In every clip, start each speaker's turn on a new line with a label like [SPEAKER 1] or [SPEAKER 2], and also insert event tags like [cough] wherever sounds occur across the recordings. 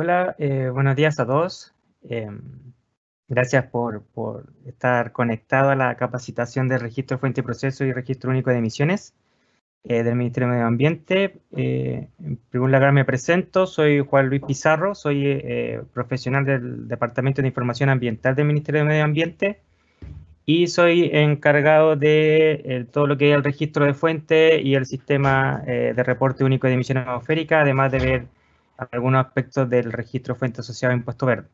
[SPEAKER 1] Hola, eh, buenos días a todos. Eh, gracias por,
[SPEAKER 2] por, estar conectado a la capacitación de registro fuente y proceso y registro único de emisiones eh, del Ministerio de Medio Ambiente. en primer lugar me presento, soy Juan Luis Pizarro, soy profesional del Departamento de Información Ambiental del Ministerio de Medio Ambiente y soy encargado de todo lo que es el registro de fuente y el sistema de reporte único de emisiones atmosféricas, además de ver algunos aspectos del registro fuente asociado a impuesto verde.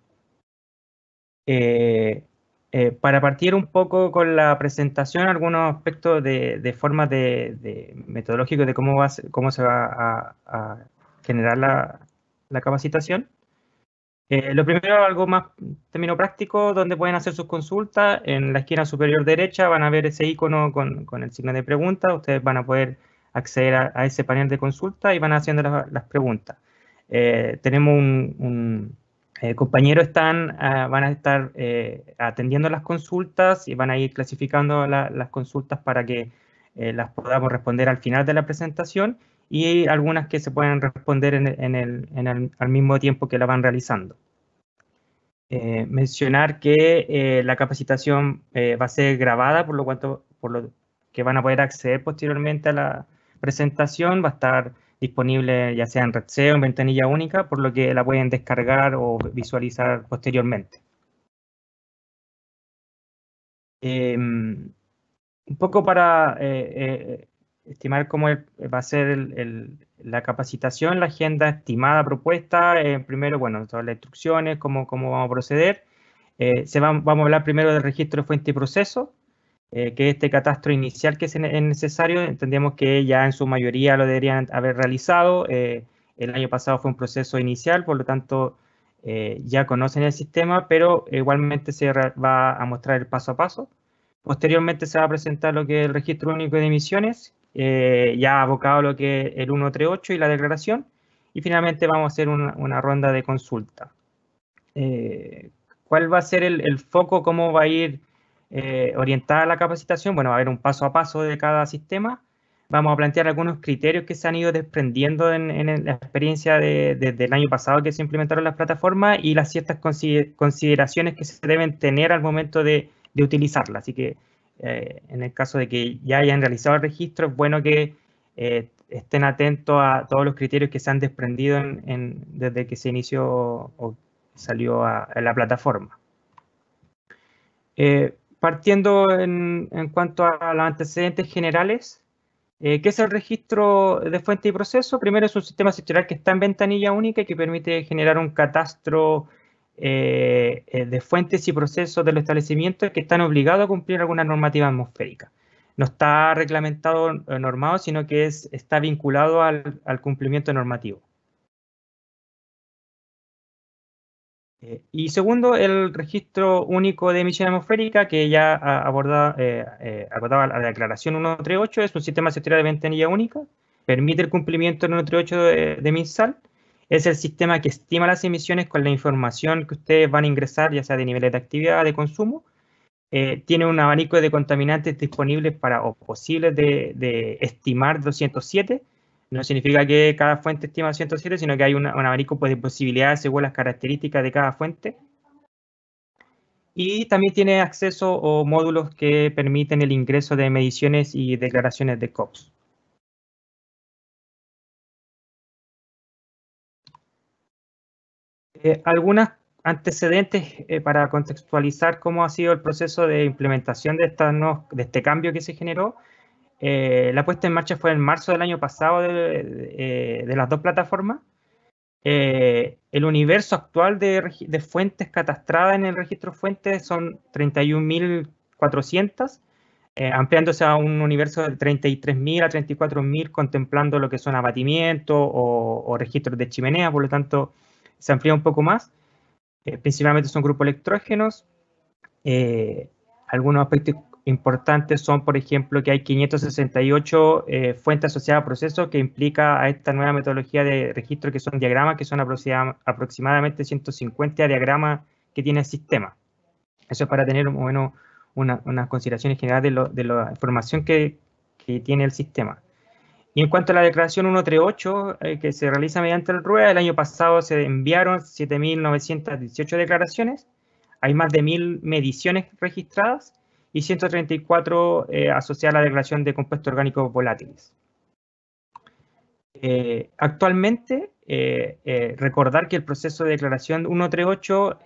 [SPEAKER 2] Eh, eh, para partir un poco con la presentación, algunos aspectos de, forma formas de, de de cómo, va, cómo se va a, generar la, capacitación. Eh, lo primero, algo más término práctico, donde pueden hacer sus consultas. En la esquina superior derecha van a ver ese icono con, el signo de pregunta. Ustedes van a poder acceder a, ese panel de consulta y van haciendo las preguntas. Eh, tenemos un, compañero eh, están, ah, van a estar eh, atendiendo las consultas y van a ir clasificando las consultas para que eh, las podamos responder al final de la presentación y algunas que se pueden responder en, el, al mismo tiempo que la van realizando. mencionar que la capacitación va a ser grabada, por lo, cuanto, por lo que van a poder acceder posteriormente a la presentación, va a estar disponible ya sea en red o en ventanilla única, por lo que la pueden descargar o visualizar posteriormente.
[SPEAKER 3] Em, un poco para eh, eh,
[SPEAKER 2] estimar cómo va a ser la capacitación, la agenda estimada propuesta, eh, primero, bueno, todas las instrucciones, cómo, vamos a proceder. se vamos a hablar primero del registro de fuente y proceso, eh, que este catastro inicial que es, necesario, entendemos que ya en su mayoría lo deberían haber realizado. Eh, el año pasado fue un proceso inicial, por lo tanto eh, ya conocen el sistema, pero igualmente se va a mostrar el paso a paso. Posteriormente se va a presentar lo que es el registro único de emisiones, ya abocado lo que es el 138 y la declaración. Y finalmente vamos a hacer una, una ronda de consulta. ¿Cuál va a ser el, el foco? ¿Cómo va a ir? Eh, orientada a la capacitación, bueno, va a haber un paso a paso de cada sistema. Vamos a plantear algunos criterios que se han ido desprendiendo en, la experiencia desde el año pasado que se implementaron las plataformas y las ciertas consideraciones que se deben tener al momento de, de utilizarlas. Así que eh, en el caso de que ya hayan realizado el registro, es bueno que eh, estén atentos a todos los criterios que se han desprendido desde que se inició o salió a, la plataforma. Partiendo en, cuanto a los antecedentes generales, eh, ¿Qué es el registro de fuente y proceso? Primero es un sistema sectorial que está en ventanilla única y que permite generar un catastro eh, eh, de fuentes y procesos de los establecimientos que están obligados a cumplir alguna normativa atmosférica. No está reglamentado normado,
[SPEAKER 3] sino que es, está vinculado al cumplimiento normativo. Eh, y segundo, el registro único de emisión
[SPEAKER 2] atmosférica que ya abordaba, eh, eh, acotaba la declaración 138, es un sistema sectorial de ventanilla única, permite el cumplimiento del 138 de, de MinSal, es el sistema que estima las emisiones con la información que ustedes van a ingresar, ya sea de niveles de actividad, de consumo, eh, tiene un abanico de contaminantes disponibles para o posibles de, de, estimar 207 no significa que cada fuente estima 107, sino que hay un abanico pues, de posibilidades según las características de cada fuente. Y también tiene
[SPEAKER 3] acceso o módulos que permiten el ingreso de mediciones y declaraciones de COPS. Eh, algunos antecedentes eh, para contextualizar cómo ha sido
[SPEAKER 2] el proceso de implementación de, de este cambio que se generó eh, la puesta en marcha fue en marzo del año pasado de, eh, las dos plataformas. Eh, el universo actual de, fuentes catastradas en el registro fuentes son 31.400, eh, ampliándose a un universo de 33.000 a 34.000, contemplando lo que son abatimientos o, registros de chimeneas, por lo tanto se amplía un poco más. principalmente son grupos electrógenos algunos aspectos importantes son, por ejemplo, que hay 568 eh, fuentes asociadas a procesos que implica a esta nueva metodología de registro que son diagramas, que son aproximadamente 150 diagramas que tiene el sistema. Eso es para tener bueno, unas consideraciones generales de, la información que, tiene el sistema. Y en cuanto a la declaración 138, eh, que se realiza mediante el RUEA, el año pasado se enviaron 7.918 declaraciones, hay más de 1.000 mediciones registradas, y 134 eh, a la declaración de compuestos orgánicos volátiles. Eh, actualmente, eh, eh, recordar que el proceso de declaración 138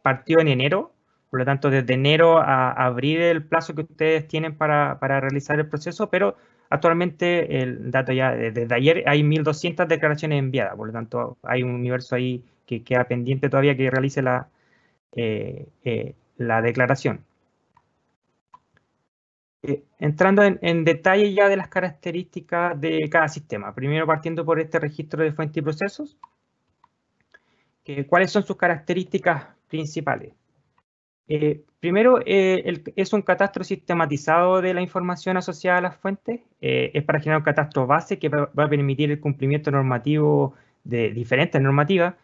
[SPEAKER 2] partió en enero, por lo tanto, desde enero a abril el plazo que ustedes tienen para, para realizar el proceso, pero actualmente el dato ya desde ayer hay 1.200 declaraciones enviadas, por lo tanto, hay un universo ahí que queda pendiente todavía que realice la, la declaración. Eh, entrando en, detalle ya de las características de cada sistema, primero partiendo por este registro de fuentes y procesos, ¿cuáles son sus características principales? Eh, primero, eh, es un catastro sistematizado de la información asociada a las fuentes. es para generar un catastro base que va, a permitir el cumplimiento normativo de diferentes normativas,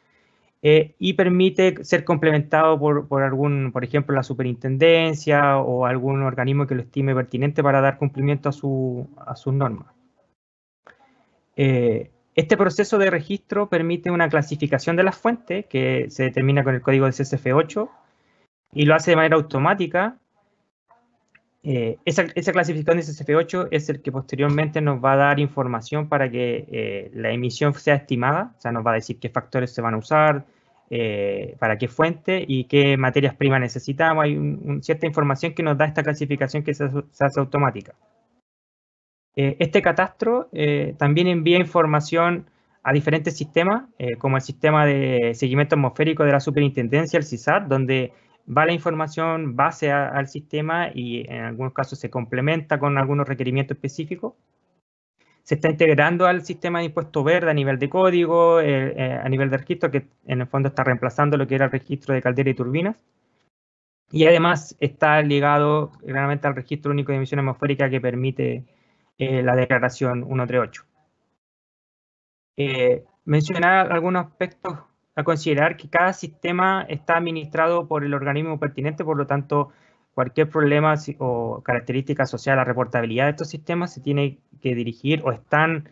[SPEAKER 2] eh, y permite ser complementado por, algún, por ejemplo, la superintendencia o algún organismo que lo estime pertinente para dar cumplimiento a, su, a sus normas. Eh, este proceso de registro permite una clasificación de las fuentes que se determina con el código de CSF8 y lo hace de manera automática eh, esa, clasificación de SF8 es el que posteriormente nos va a dar información para que eh, la emisión sea estimada, o sea, nos va a decir qué factores se van a usar, eh, para qué fuente y qué materias primas necesitamos. Hay cierta información que nos da esta clasificación que se hace automática. este catastro también envía información a diferentes sistemas, como el sistema de seguimiento atmosférico de la superintendencia, el CISAT, donde va la información base al sistema y en algunos casos se complementa con algunos requerimientos específicos. Se está integrando al sistema de impuesto verde a nivel de código, eh, eh, a nivel de registro, que en el fondo está reemplazando lo que era el registro de caldera y turbinas. Y además está ligado claramente al registro único de emisión atmosférica que permite eh, la declaración 138. mencionar algunos aspectos a considerar que cada sistema está administrado por el organismo pertinente, por lo tanto, cualquier problema o característica asociada a la reportabilidad de estos sistemas se tiene que dirigir o están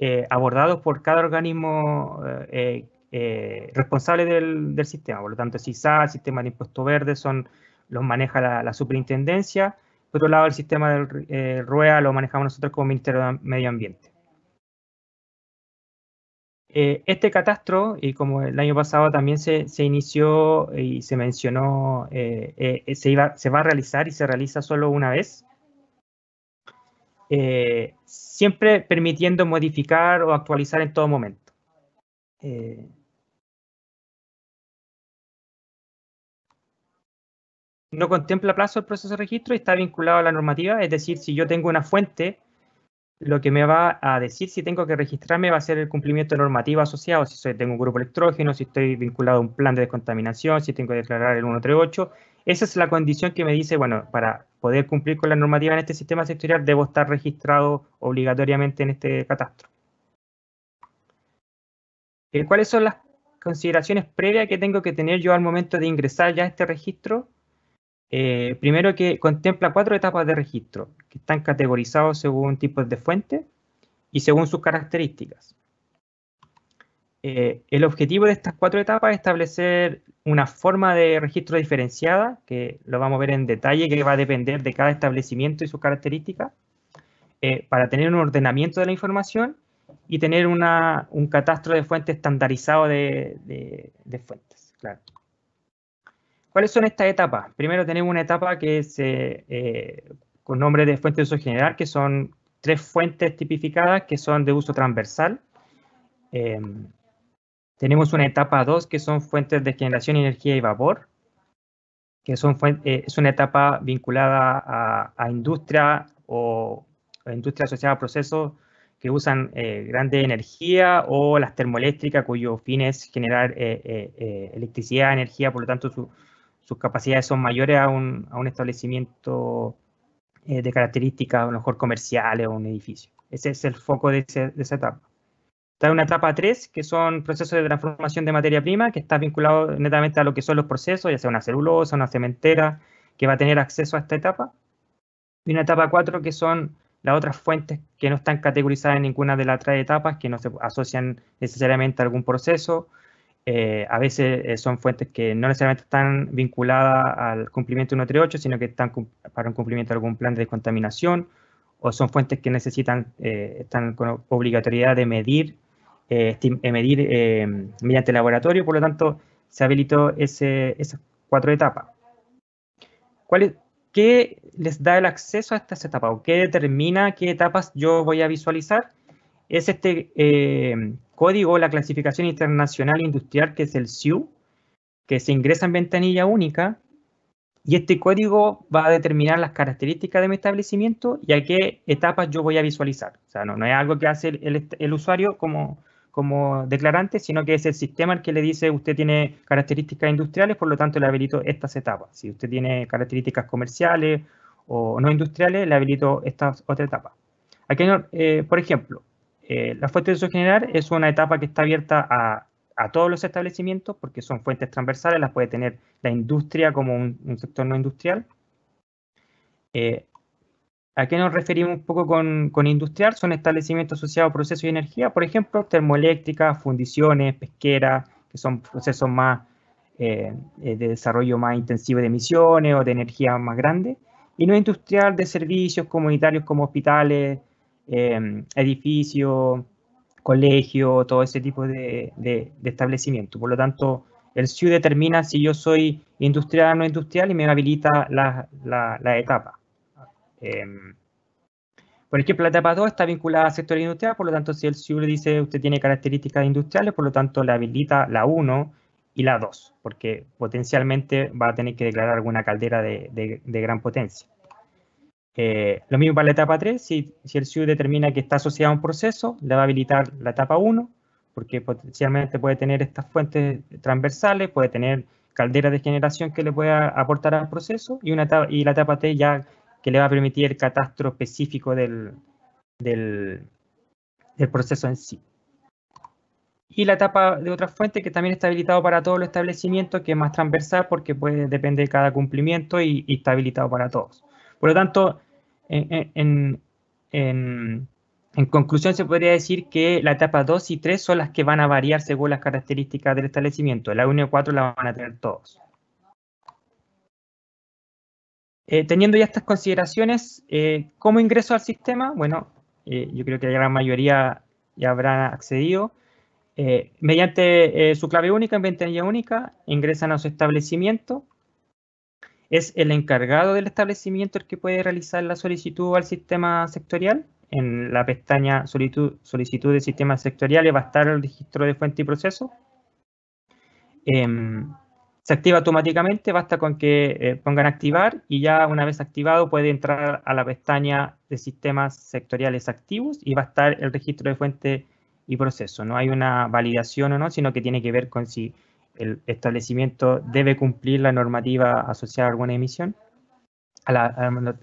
[SPEAKER 2] eh, abordados por cada organismo eh, eh, responsable del, sistema. Por lo tanto, si el sistema de impuesto verde, son, los maneja la, la superintendencia. Por otro lado, el sistema del RUEA lo manejamos nosotros como Ministerio de Medio Ambiente. Eh, este catastro, y como el año pasado también se, inició y se mencionó, eh, eh, se, iba, se va a realizar y se realiza solo una vez, siempre
[SPEAKER 3] permitiendo modificar o actualizar en todo momento. no contempla plazo el proceso de registro y está vinculado a la normativa, es decir, si yo tengo una fuente lo
[SPEAKER 2] que me va a decir si tengo que registrarme va a ser el cumplimiento normativo asociado, si soy, tengo un grupo electrógeno, si estoy vinculado a un plan de descontaminación, si tengo que declarar el 138. Esa es la condición que me dice, bueno, para poder cumplir con la normativa en este sistema sectorial debo estar registrado obligatoriamente en este catastro. Eh, ¿Cuáles son las consideraciones previas que tengo que tener yo al momento de ingresar ya a este registro? Eh, primero que contempla cuatro etapas de registro que están categorizados según tipos de fuente y según sus características. Eh, el objetivo de estas cuatro etapas es establecer una forma de registro diferenciada, que lo vamos a ver en detalle, que va a depender de cada establecimiento y sus características, eh, para tener un ordenamiento de la información y tener un catastro de fuentes estandarizado de, fuentes. ¿Cuáles son estas etapas? Primero tenemos una etapa que es eh, eh, con nombre de fuente de uso general, que son tres fuentes tipificadas que son de uso transversal. Em, tenemos una etapa 2 que son fuentes de generación, energía y vapor, que son eh, es una etapa vinculada a, industria o industria asociada a procesos que usan eh, grande energía o las termoeléctricas cuyo fin es generar electricidad, energía, por lo tanto su, sus capacidades son mayores a un, establecimiento eh, de características a lo mejor comerciales o un edificio. Ese es el foco de, de esa etapa. Está una etapa 3, que son procesos de transformación de materia prima, que está vinculado netamente a lo que son los procesos, ya sea una celulosa, una cementera, que va a tener acceso a esta etapa. Y una etapa 4, que son las otras fuentes que no están categorizadas en ninguna de las tres etapas, que no se asocian necesariamente a algún proceso eh, a veces eh, son fuentes que no necesariamente están vinculadas al cumplimiento 138, sino que están para un cumplimiento de algún plan de descontaminación, o son fuentes que necesitan, eh, están con obligatoriedad de medir, medir mediante laboratorio, por lo tanto, se habilitó ese, esas cuatro etapas. ¿Cuál ¿Qué les da el acceso a estas etapas qué determina qué etapas yo voy a visualizar? es este eh, código, la clasificación internacional industrial, que es el SIU, que se ingresa en ventanilla única. Y este código va a determinar las características de mi establecimiento y a qué etapas yo voy a visualizar. O sea, no, no es algo que hace el, el, usuario como, como declarante, sino que es el sistema el que le dice usted tiene características industriales, por lo tanto le habilito estas etapas. Si usted tiene características comerciales o no industriales, le habilito estas otra etapa. Aquí, eh, por ejemplo, eh, la fuente de uso general es una etapa que está abierta a, todos los establecimientos porque son fuentes transversales, las puede tener la industria como un, sector no industrial. Eh, ¿A qué nos referimos un poco con, industrial? Son establecimientos asociados a procesos de energía, por ejemplo, termoeléctricas, fundiciones, pesqueras, que son procesos más eh, de desarrollo más intensivo de emisiones o de energía más grande. Y no industrial de servicios comunitarios como hospitales, Em, edificio, colegio, todo ese tipo de, de, establecimientos. Por lo tanto, el SIU determina si yo soy industrial o no industrial y me habilita la, etapa. Em, por ejemplo, la etapa 2 está vinculada al sector industrial, por lo tanto, si el SIU le dice usted tiene características industriales, por lo tanto, le habilita la 1 y la 2, porque potencialmente va a tener que declarar alguna caldera de gran potencia. Eh, lo mismo para la etapa 3, si, si el SIU determina que está asociado a un proceso, le va a habilitar la etapa 1, porque potencialmente puede tener estas fuentes transversales, puede tener calderas de generación que le pueda aportar al proceso, y, una y la etapa T ya que le va a permitir el catastro específico del, del, proceso en sí. Y la etapa de otra fuente que también está habilitado para todos los establecimientos, que es más transversal porque puede, depende de cada cumplimiento y, y está habilitado para todos. Por lo tanto, en, conclusión, se podría decir que la etapa 2 y 3 son las que van a variar según las características del establecimiento. La 1 y 4 la van a tener todos. Eh, teniendo ya estas consideraciones, eh, ¿cómo ingreso al sistema? Bueno, eh, yo creo que la gran mayoría ya habrán accedido. mediante su clave única en ventanilla única, ingresan a su establecimiento es el encargado del establecimiento el que puede realizar la solicitud al sistema sectorial. En la pestaña solicitud, solicitud de sistemas sectoriales va a estar el registro de fuente y proceso. Em, se activa automáticamente, basta con que eh, pongan activar y ya una vez activado puede entrar a la pestaña de sistemas sectoriales activos y va a estar el registro de fuente y proceso. No hay una validación o no, sino que tiene que ver con si el establecimiento debe cumplir la normativa asociada a alguna emisión, a la,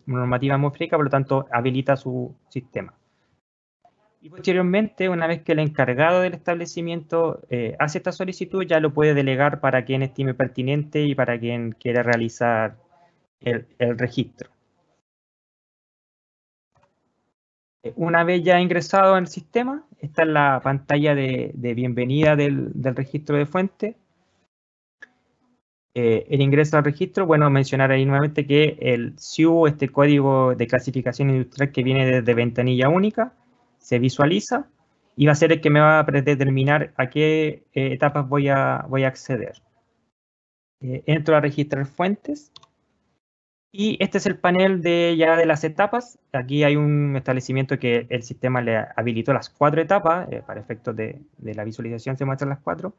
[SPEAKER 2] normativa normativa por lo tanto, habilita su sistema. Y posteriormente, una vez que el encargado del establecimiento eh, hace esta solicitud, ya lo puede delegar para quien estime pertinente y para quien quiera realizar el, registro. Una vez ya ingresado al sistema, está es la pantalla de, bienvenida del, del, registro de fuente. Eh, el ingreso al registro, bueno, mencionar ahí nuevamente que el SIU, este código de clasificación industrial que viene desde ventanilla única, se visualiza y va a ser el que me va a predeterminar a qué eh, etapas voy a, voy a acceder. Eh, entro a registrar fuentes y este es el panel de ya de las etapas. Aquí hay un establecimiento que el sistema le habilitó las cuatro etapas, para efectos de la visualización se muestran las cuatro.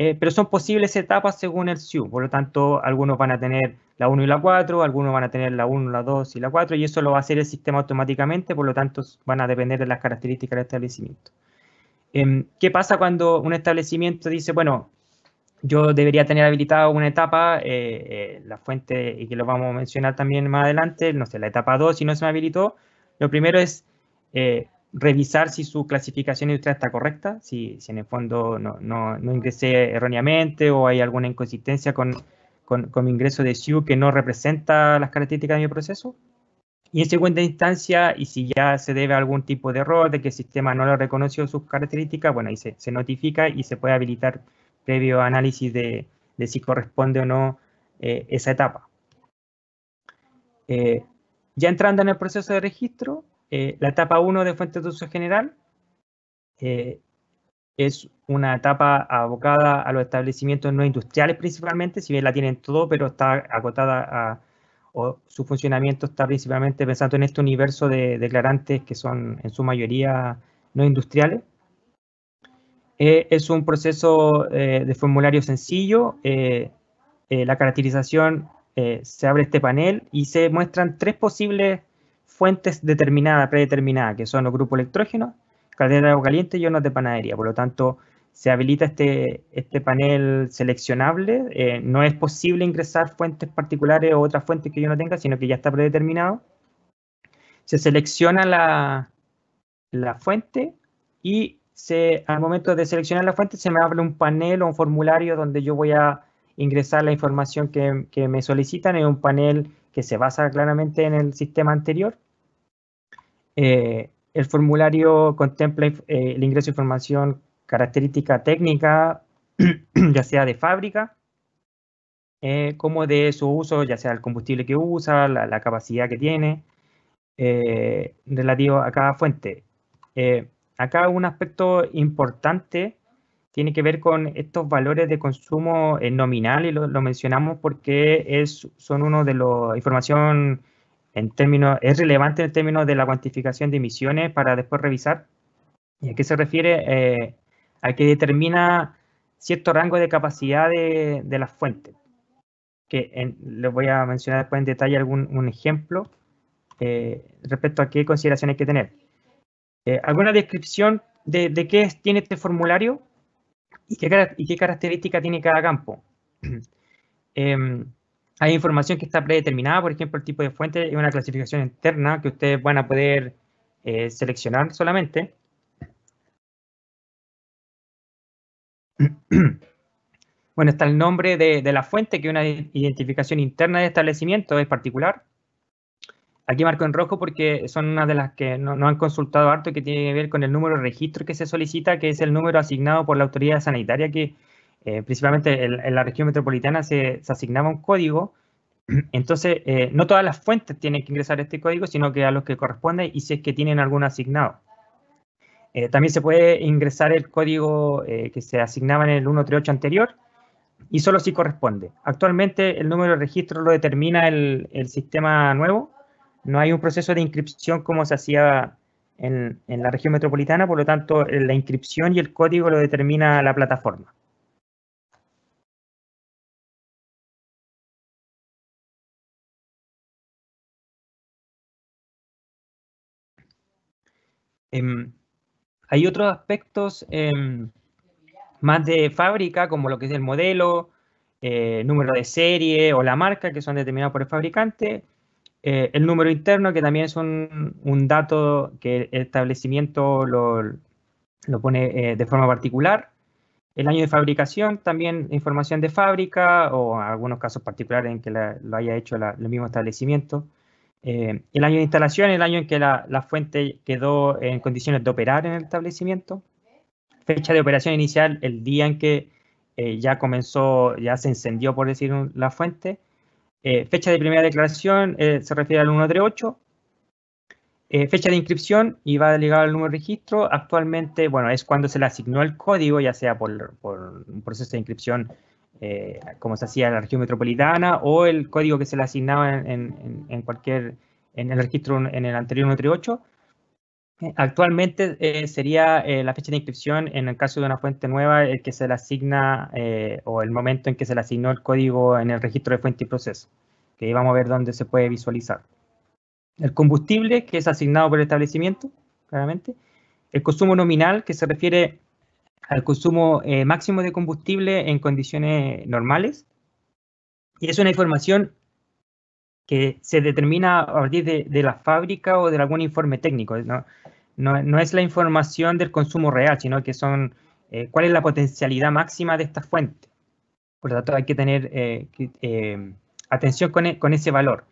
[SPEAKER 2] Eh, pero son posibles etapas según el SIU, por lo tanto, algunos van a tener la 1 y la 4, algunos van a tener la 1, la 2 y la 4, y eso lo va a hacer el sistema automáticamente, por lo tanto, van a depender de las características del establecimiento. Em, ¿Qué pasa cuando un establecimiento dice, bueno, yo debería tener habilitado una etapa, eh, eh, la fuente, y que lo vamos a mencionar también más adelante, no sé, la etapa 2, si no se me habilitó, lo primero es revisar si su clasificación industrial está correcta, si, en el fondo no, ingresé erróneamente o hay alguna inconsistencia con, mi ingreso de su que no representa las características de mi proceso. Y en segunda instancia, y si ya se debe a algún tipo de error, de que el sistema no lo reconoció sus características, bueno, ahí se, notifica y se puede habilitar previo análisis de, si corresponde o no eh, esa etapa. Eh, ya entrando en el proceso de registro, eh, la etapa 1 de Fuente de Uso General eh, es una etapa abocada a los establecimientos no industriales principalmente, si bien la tienen todo, pero está acotada a, o su funcionamiento está principalmente pensando en este universo de declarantes que son en su mayoría no industriales. Eh, es un proceso de formulario sencillo. la caracterización se abre este panel y se muestran tres posibles fuentes determinadas, predeterminadas, que son los grupos electrógenos, caldera de agua caliente y hornos de panadería. Por lo tanto, se habilita este, este panel seleccionable. Eh, no es posible ingresar fuentes particulares o otras fuentes que yo no tenga, sino que ya está predeterminado. Se selecciona la, la fuente y se, al momento de seleccionar la fuente se me abre un panel o un formulario donde yo voy a ingresar la información que, que me solicitan en un panel que se basa claramente en el sistema anterior. Eh, el formulario contempla eh, el ingreso de información característica técnica, [clears throat] ya sea de fábrica, eh, como de su uso, ya sea el combustible que usa, la, capacidad que tiene, relativo a cada fuente. acá un aspecto importante tiene que ver con estos valores de consumo eh, nominal y lo, mencionamos porque es, son uno de los información en términos, es relevante en términos de la cuantificación de emisiones para después revisar. ¿Y a qué se refiere? Eh, a que determina cierto rango de capacidad de, de la fuente Que les voy a mencionar después en detalle algún un ejemplo eh, respecto a qué consideraciones hay que tener. Eh, ¿Alguna descripción de, qué tiene este formulario? ¿Y qué, característica tiene cada campo? [clears throat] Em, hay información que está predeterminada, por ejemplo,
[SPEAKER 3] el tipo de fuente y una clasificación interna que ustedes van a poder eh, seleccionar solamente. [clears throat] bueno, está el nombre de, la fuente, que es una identificación interna de establecimiento, es particular.
[SPEAKER 2] Aquí marco en rojo porque son una de las que no han consultado harto que tiene que ver con el número de registro que se solicita, que es el número asignado por la autoridad sanitaria, que eh, principalmente en, la región metropolitana se, asignaba un código. [clears throat] Entonces, eh, no todas las fuentes tienen que ingresar este código, sino que a los que corresponde y si es que tienen algún asignado. Eh, también se puede ingresar el código que se asignaba en el 138 anterior, y solo si corresponde. Actualmente el número de registro lo determina el, el sistema nuevo, no hay un proceso de inscripción como se hacía en, la región
[SPEAKER 1] metropolitana, por lo tanto, eh, la inscripción y el código lo determina la plataforma. Em,
[SPEAKER 3] hay otros aspectos em, más de fábrica, como lo que
[SPEAKER 2] es el modelo, eh, número de serie o la marca, que son determinados por el fabricante. Eh, el número interno, que también es un, dato que el establecimiento lo, lo pone eh, de forma particular. El año de fabricación, también información de fábrica o algunos casos particulares en que lo haya hecho el mismo establecimiento. Eh, el año de instalación, el año en que la, fuente quedó en condiciones de operar en el establecimiento. Fecha de operación inicial, el día en que ya comenzó, ya se encendió, por decir, la fuente. Eh, fecha de primera declaración eh, se refiere al 138. Eh, fecha de inscripción y va ligado al número de registro. Actualmente, bueno, es cuando se le asignó el código, ya sea por, por un proceso de inscripción eh, como se hacía en la región metropolitana o el código que se le asignaba en, en, cualquier, en el registro, en el anterior 138. Eh, actualmente eh, sería eh, la fecha de inscripción en el caso de una fuente nueva el que se le asigna o el momento en que se le asignó el código en el registro de fuente y proceso, que vamos a ver dónde se puede visualizar. El combustible que es asignado por el establecimiento, claramente. El consumo nominal que se refiere al consumo máximo de combustible en condiciones normales. Y es una información que se determina a partir de, la fábrica o de algún informe técnico. ¿no? es la información del consumo real, sino que son eh, cuál es la potencialidad máxima de esta fuente. Por lo tanto, hay que tener eh, eh, atención con, e, con, ese valor.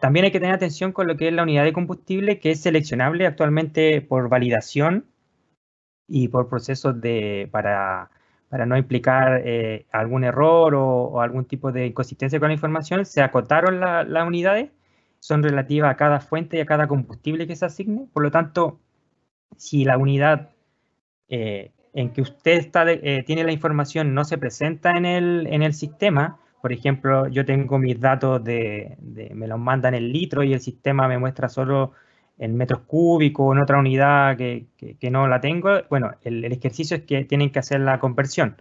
[SPEAKER 2] también hay que tener atención con lo que es la unidad de combustible, que es seleccionable actualmente por validación y por procesos de, para para no implicar eh, algún error o, algún tipo de inconsistencia con la información, se acotaron las unidades, son relativas a cada fuente y a cada combustible que se asigne. Por lo tanto, si la unidad eh, en que usted eh, tiene la información no se presenta en el, sistema, por ejemplo, yo tengo mis datos de, de, me los mandan en litro y el sistema me muestra solo en metros cúbicos, en otra unidad que, no la tengo, bueno, el, ejercicio es que tienen que hacer la conversión.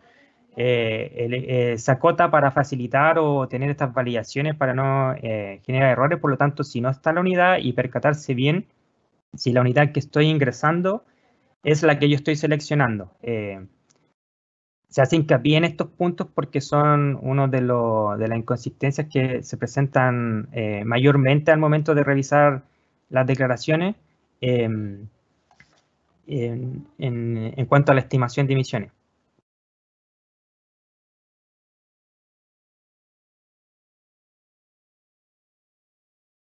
[SPEAKER 2] Eh, el, eh, Sacota para facilitar o tener estas validaciones para no eh, generar errores, por lo tanto, si no está la unidad y percatarse bien si la unidad que estoy ingresando es la que yo estoy seleccionando. Eh, se hacen hincapié en estos puntos porque son uno de, los de las inconsistencias que se presentan mayormente al momento de revisar las declaraciones em,
[SPEAKER 1] en, cuanto a la estimación de emisiones.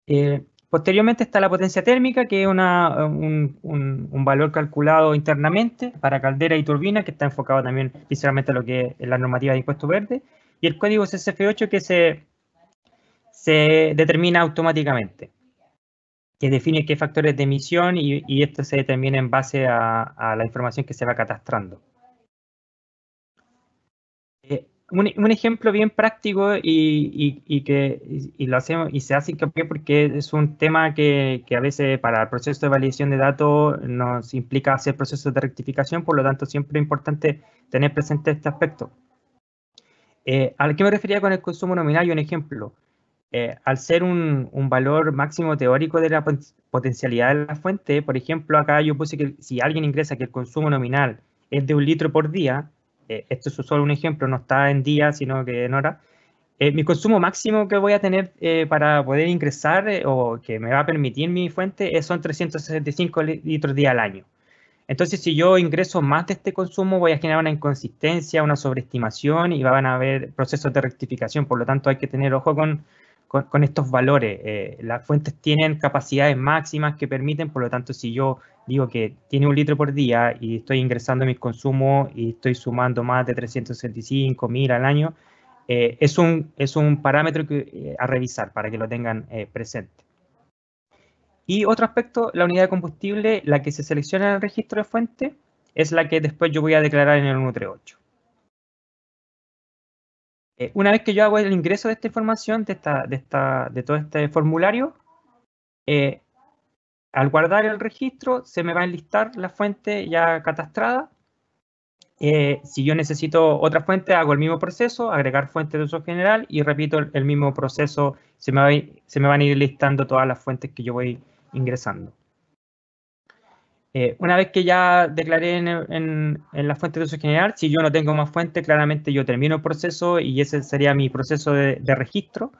[SPEAKER 1] Eh, posteriormente está la potencia térmica, que es un, valor
[SPEAKER 2] calculado internamente para caldera y turbina, que está enfocado también principalmente a lo que es la normativa de impuesto verde, y el código sf 8 que se, se determina automáticamente que define qué factores de emisión y, esto se determina en base a, la información que se va catastrando. Eh, un, ejemplo bien práctico y, que lo hacemos y se hace hincapié porque es un tema que, a veces para el proceso de validación de datos nos implica hacer procesos de rectificación, por lo tanto siempre es importante tener presente este aspecto. Eh, ¿A qué me refería con el consumo nominal? Y un ejemplo. Eh, al ser un, valor máximo teórico de la potencialidad de la fuente, por ejemplo, acá yo puse que si alguien ingresa que el consumo nominal es de un litro por día, eh, esto es solo un ejemplo, no está en día, sino que en hora. Eh, mi consumo máximo que voy a tener para poder ingresar o que me va a permitir mi fuente son 365 litros día al año. Entonces, si yo ingreso más de este consumo, voy a generar una inconsistencia, una sobreestimación y van a haber procesos de rectificación. Por lo tanto, hay que tener ojo con con, estos valores. Eh, las fuentes tienen capacidades máximas que permiten, por lo tanto, si yo digo que tiene un litro por día y estoy ingresando mis consumos y estoy sumando más de 365 mil al año, eh, es, un, es un parámetro eh, a revisar para que lo tengan presente. Y otro aspecto, la unidad de combustible, la que se selecciona en el registro de fuente, es la que
[SPEAKER 3] después yo voy a declarar en el 8.
[SPEAKER 2] Eh, una vez que yo hago el ingreso de esta información, de, de, todo este formulario, eh, al guardar el registro se me va a enlistar la fuente ya catastrada. Eh, si yo necesito otra fuente, hago el mismo proceso, agregar fuente de uso general y repito el, mismo proceso, se me, se me van a ir listando todas las fuentes que yo voy ingresando. Eh, una vez que ya declaré en, la fuente de uso general, si yo no tengo más fuente, claramente yo termino el proceso y ese sería mi proceso de, registro.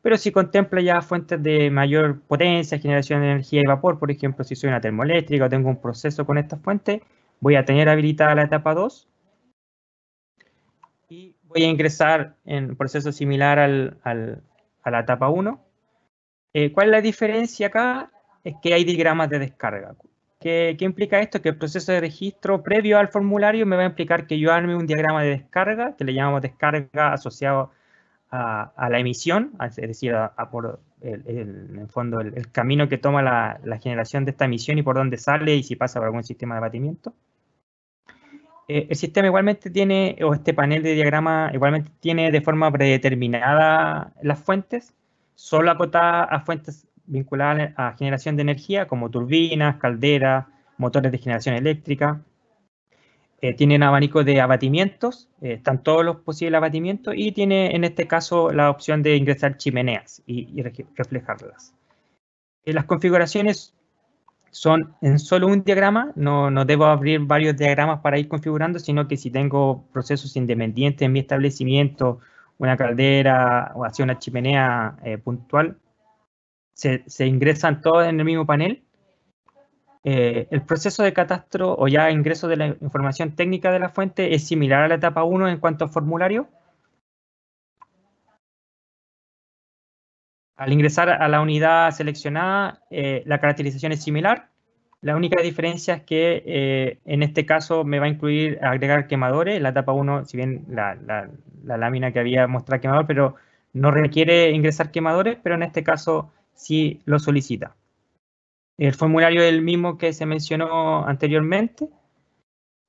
[SPEAKER 2] Pero si contempla ya fuentes de mayor potencia, generación de energía y vapor, por ejemplo, si soy una termoeléctrica o tengo un proceso con esta fuente, voy a tener habilitada la etapa 2 y voy a ingresar en proceso similar al, a la etapa 1. Eh, ¿Cuál es la diferencia acá? Es que hay diagramas de descarga. ¿Qué, implica esto? Que el proceso de registro previo al formulario me va a implicar que yo arme un diagrama de descarga, que le llamamos descarga asociado a, la emisión, es decir, a, por el, en el fondo el, camino que toma la, generación de esta emisión y por dónde sale y si pasa por algún sistema de abatimiento. Eh, el sistema igualmente tiene, o este panel de diagrama igualmente tiene de forma predeterminada las fuentes, solo acotada a fuentes vinculadas a generación de energía, como turbinas, calderas, motores de generación eléctrica. Eh, tiene un abanico de abatimientos, eh, están todos los posibles abatimientos y tiene en este caso la opción de ingresar chimeneas y, reflejarlas. Eh, las configuraciones son en solo un diagrama, no, no, debo abrir varios diagramas para ir configurando, sino que si tengo procesos independientes en mi establecimiento, una caldera o hacia una chimenea eh, puntual, se, ingresan todos en el mismo panel. Eh, el proceso de
[SPEAKER 3] catastro o ya ingreso de la información técnica de la fuente es similar a la etapa 1 en cuanto a formulario. Al ingresar a la unidad seleccionada, eh, la caracterización es similar. La única diferencia es que
[SPEAKER 2] eh, en este caso me va a incluir agregar quemadores. La etapa 1, si bien la, la, la lámina que había mostrado quemador, pero no requiere ingresar quemadores, pero en este caso si lo solicita. El formulario es el mismo que se mencionó anteriormente.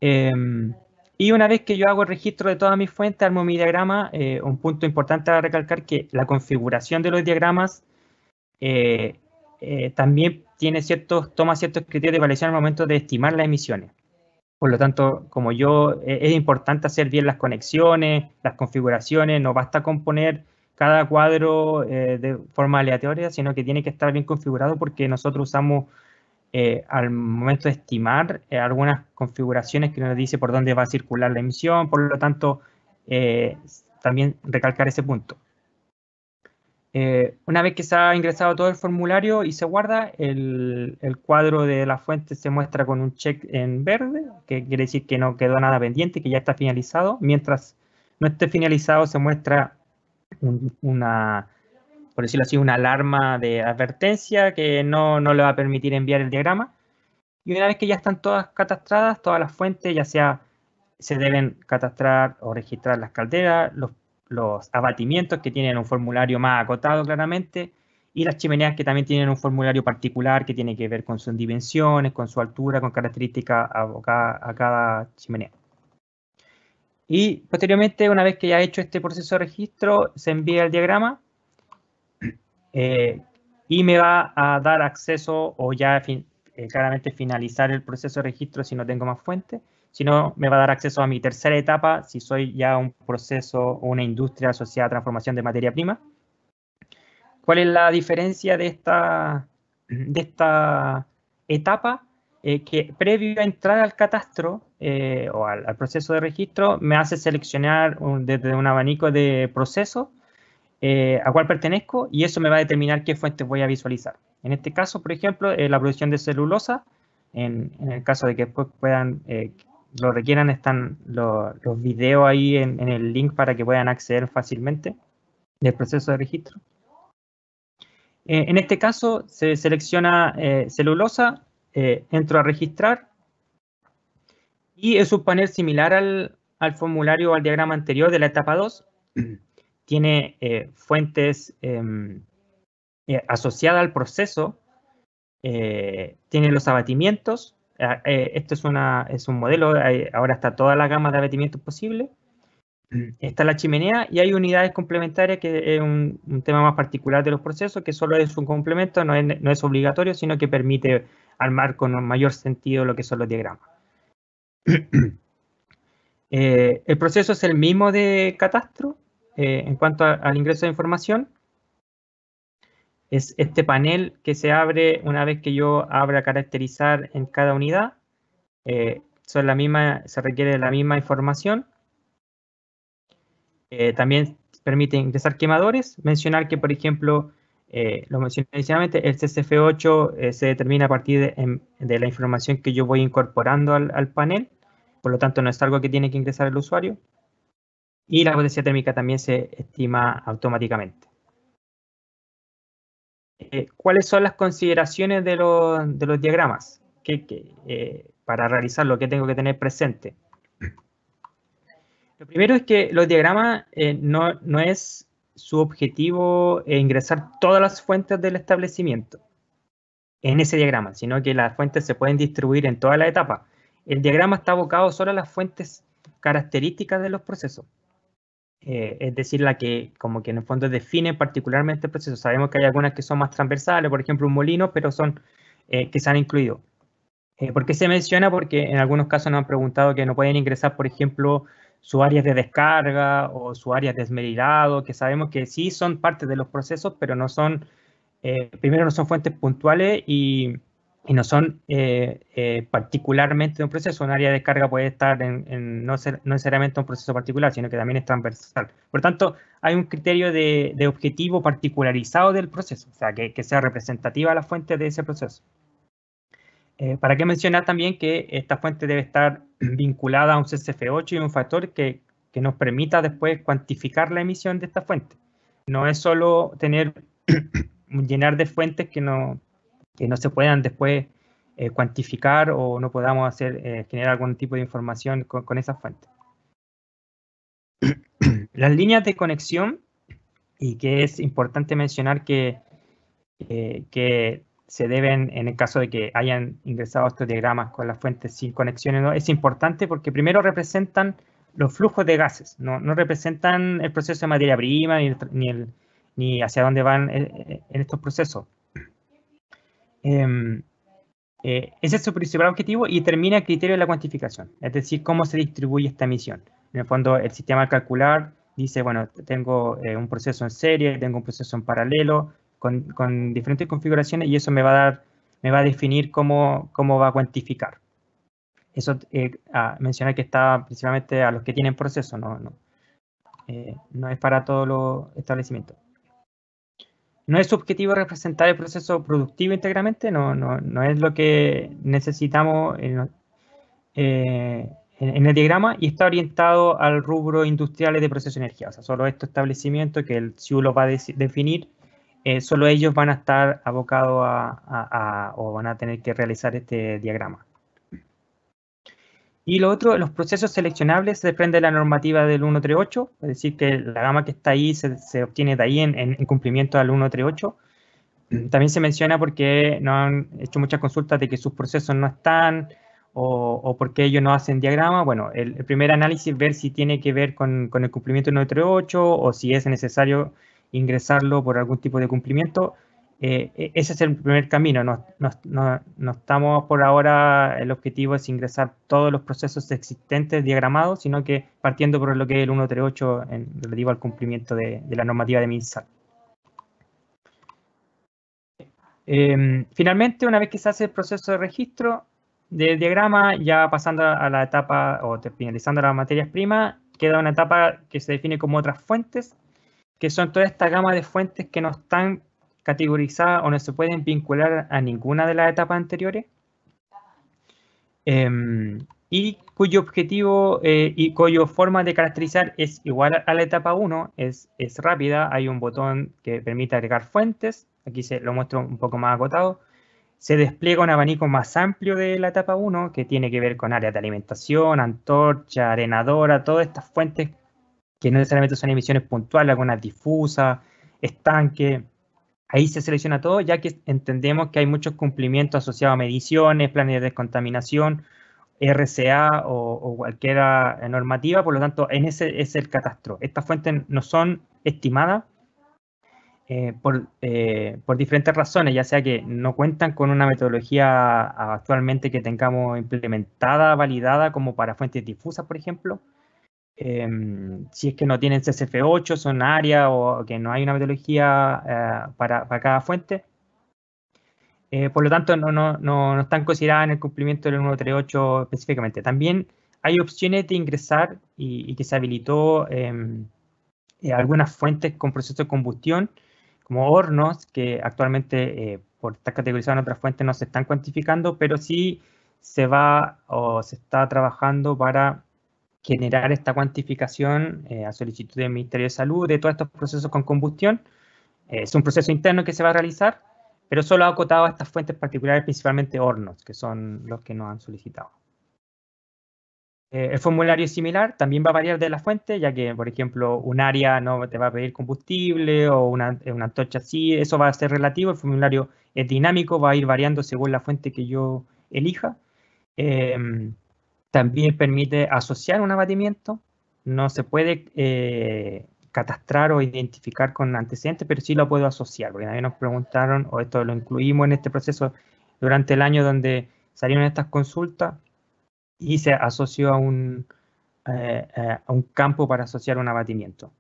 [SPEAKER 2] Em, y una vez que yo hago el registro de todas mis fuentes, armo mi diagrama, eh, un punto importante a recalcar que la configuración de los diagramas eh, eh, también tiene ciertos, toma ciertos criterios de evaluación al momento de estimar las emisiones. Por lo tanto, como yo, es importante hacer bien las conexiones, las configuraciones, no basta con poner cada cuadro eh, de forma aleatoria, sino que tiene que estar bien configurado porque nosotros usamos eh, al momento de estimar eh, algunas configuraciones que nos dice por dónde va a circular la emisión, por lo tanto, también recalcar ese punto. una vez que se ha ingresado todo el formulario y se guarda, el, el cuadro de la fuente se muestra con un check en verde, que quiere decir que no quedó nada pendiente, que ya está finalizado. Mientras no esté finalizado, se muestra una, por decirlo así, una alarma de advertencia que no, no le va a permitir enviar el diagrama. Y una vez que ya están todas catastradas, todas las fuentes, ya sea se deben catastrar o registrar las calderas, los, los abatimientos que tienen un formulario más acotado claramente, y las chimeneas que también tienen un formulario particular que tiene que ver con sus dimensiones, con su altura, con características a cada chimenea. Y posteriormente, una vez que ya he hecho este proceso de registro, se envía el diagrama eh, y me va a dar acceso o ya eh, claramente finalizar el proceso de registro si no tengo más fuentes, no me va a dar acceso a mi tercera etapa si soy ya un proceso o una industria asociada a transformación de materia prima. ¿Cuál es la diferencia de esta, de esta etapa? Eh, que previo a entrar al catastro eh, o al, proceso de registro me hace seleccionar desde un abanico de procesos eh, a cuál pertenezco y eso me va a determinar qué fuentes voy a visualizar. En este caso, por ejemplo, la producción de celulosa, en, el caso de que después puedan, lo requieran, están los videos ahí en, el link para que puedan acceder fácilmente del proceso de registro en este caso se selecciona celulosa eh, entro a registrar y es un panel similar al, al formulario o al diagrama anterior de la etapa 2. [clears throat] Tiene eh, fuentes em, eh, asociadas al proceso, tiene los abatimientos, ah, Esto es, una, es un modelo, ahora está toda la gama de abatimientos posible. Mm. Está la chimenea y hay unidades complementarias que es un, un tema más particular de los procesos, que solo es un complemento, no es, no es obligatorio, sino que permite armar con mayor sentido lo que son los diagramas. [clears throat] Eh, el proceso es el mismo de catastro eh, en cuanto al ingreso de información. Es este panel que se abre una vez que yo abra caracterizar en cada unidad. Eh, son la misma, se requiere la misma información. también permite ingresar quemadores, mencionar que, por ejemplo, eh, lo mencioné inicialmente, el ccf 8 se determina a partir de, la información que yo voy incorporando al, panel, por lo tanto no es algo que tiene que ingresar el usuario. Y la potencia térmica también se estima automáticamente. Eh, ¿Cuáles son las consideraciones de, de los diagramas? Que, eh, realizar para realizarlo, ¿qué tengo que tener presente? Lo primero es que los diagramas no es su objetivo es ingresar todas las fuentes del establecimiento en ese diagrama, sino que las fuentes se pueden distribuir en toda la etapa. El diagrama está abocado solo a las fuentes características de los procesos. Eh, es decir, la que como que en el fondo define particularmente el proceso. Sabemos que hay algunas que son más transversales, por ejemplo un molino, pero son eh, que se han incluido. Eh, ¿Por qué se menciona? Porque en algunos casos nos han preguntado que no pueden ingresar, por ejemplo, su área de descarga o su área de esmerilado, que sabemos que sí son parte de los procesos, pero no son, eh, primero no son fuentes puntuales y, y no son eh, eh, particularmente de un proceso. Un área de descarga puede estar en, en no, ser, no, necesariamente un proceso particular, sino que también es transversal. Por tanto, hay un criterio de, de objetivo particularizado del proceso, o sea, que, que sea representativa la fuente de ese proceso. Eh, ¿Para qué mencionar también que esta fuente debe estar [clears throat] vinculada a un CCF8 y un factor que, nos permita después cuantificar la emisión de esta fuente? No es solo tener [clears throat] llenar de fuentes que no, que no se puedan después eh, cuantificar o no podamos hacer, eh, generar algún tipo de información con, esa fuente. [clears throat] Las líneas de conexión, y que es importante mencionar que, que se deben, en el caso de que hayan ingresado estos diagramas con las fuentes sin conexiones, es importante porque primero representan los flujos de gases, no, representan el proceso de materia prima ni, ni, hacia dónde van eh, eh, en estos procesos. Em, eh, ese es su principal objetivo y termina el criterio de la cuantificación, es decir, cómo se distribuye esta emisión. En el fondo, el sistema al calcular dice, bueno, tengo un proceso en serie, tengo un proceso en paralelo, con, diferentes configuraciones y eso me va a dar, me va a definir cómo, cómo va a cuantificar. Eso eh, mencionar que está principalmente a los que tienen proceso, no, no, eh, no es para todos los establecimientos. No es subjetivo objetivo representar el proceso productivo íntegramente, no, no, no es lo que necesitamos eh, en, el diagrama y está orientado al rubro industriales de proceso de energía. O sea, solo estos establecimientos que el CIU lo va a definir eh, solo ellos van a estar abocados a, o van a tener que realizar este diagrama. Y lo otro, los procesos seleccionables depende de la normativa del 138, es decir, que la gama que está ahí se, se obtiene de ahí en, en, cumplimiento al 138. También se menciona porque no han hecho muchas consultas de que sus procesos no están o, o porque ellos no hacen diagrama. Bueno, el, primer análisis ver si tiene que ver con, con el cumplimiento del 138 o si es necesario ingresarlo por algún tipo de cumplimiento. Eh, e, ese es el primer camino. No, no, no, no, estamos por ahora, el objetivo es ingresar todos los procesos existentes diagramados, sino que partiendo por lo que es el 138 en relativo al cumplimiento de, la normativa de MINSAL. Eh, finalmente, una vez que se hace el proceso de registro del diagrama, ya pasando a la etapa o finalizando las materias primas, queda una etapa que se define como otras fuentes, que son toda esta gama de fuentes que no están categorizadas o no se pueden vincular a ninguna de las etapas anteriores. Em, y cuyo objetivo eh, y cuyo forma de caracterizar es igual a la etapa 1, es, es rápida, hay un botón que permite agregar fuentes, aquí se lo muestro un poco más agotado, se despliega un abanico más amplio de la etapa 1 que tiene que ver con área de alimentación, antorcha, arenadora, todas estas fuentes que no necesariamente son emisiones puntuales, algunas difusas, estanques. Ahí se selecciona todo, ya que entendemos que hay muchos cumplimientos asociados a mediciones, planes de descontaminación, RCA o, o cualquier normativa, por lo tanto, en ese es el catastro. Estas fuentes no son estimadas eh, por, eh, por, diferentes razones, ya sea que no cuentan con una metodología actualmente que tengamos implementada, validada, como para fuentes difusas, por ejemplo, Em, si es que no tienen CSF8, son área o que no hay una metodología eh, para, cada fuente. Eh, por lo tanto, no, no, no, están consideradas en el cumplimiento del 138 específicamente. También hay opciones de ingresar y, que se habilitó em, eh, algunas fuentes con proceso de combustión, como hornos, que actualmente por estar categorizadas en otras fuentes no se están cuantificando, pero sí se va o se está trabajando para generar esta cuantificación eh, a solicitud del Ministerio de Salud de todos estos procesos con combustión. Eh, es un proceso interno que se va a realizar, pero solo ha acotado estas fuentes particulares, principalmente hornos, que son los que nos han solicitado. Eh, el formulario es similar, también va a variar de la fuente, ya que, por ejemplo, un área no te va a pedir combustible o una, una antorcha sí, eso va a ser relativo, el formulario es dinámico, va a ir variando según la fuente que yo elija. También permite asociar un abatimiento. No se puede eh, catastrar o identificar con antecedentes, pero sí lo puedo asociar, porque también nos preguntaron, o esto lo incluimos en este proceso durante el año donde salieron estas consultas y se asoció a un, eh, eh, a un campo para asociar un abatimiento.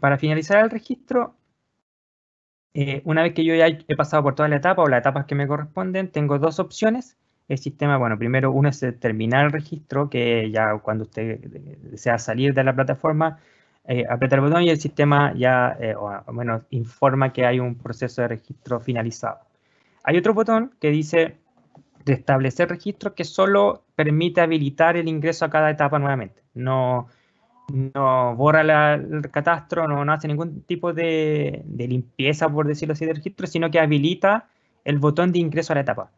[SPEAKER 3] para finalizar el registro, eh, una vez que yo ya he pasado por toda la etapa o las etapas que me corresponden, tengo
[SPEAKER 2] dos opciones. El sistema, bueno, primero uno es terminar el registro, que ya cuando usted eh, desea salir de la plataforma, eh, aprieta el botón y el sistema ya, bueno, informa que hay un proceso de registro finalizado. Hay otro botón que dice restablecer registro que solo permite habilitar el ingreso a cada etapa nuevamente. No, no borra la, el catastro, no, hace ningún tipo de, limpieza, por decirlo así, de registro, sino que habilita el botón de ingreso a la etapa.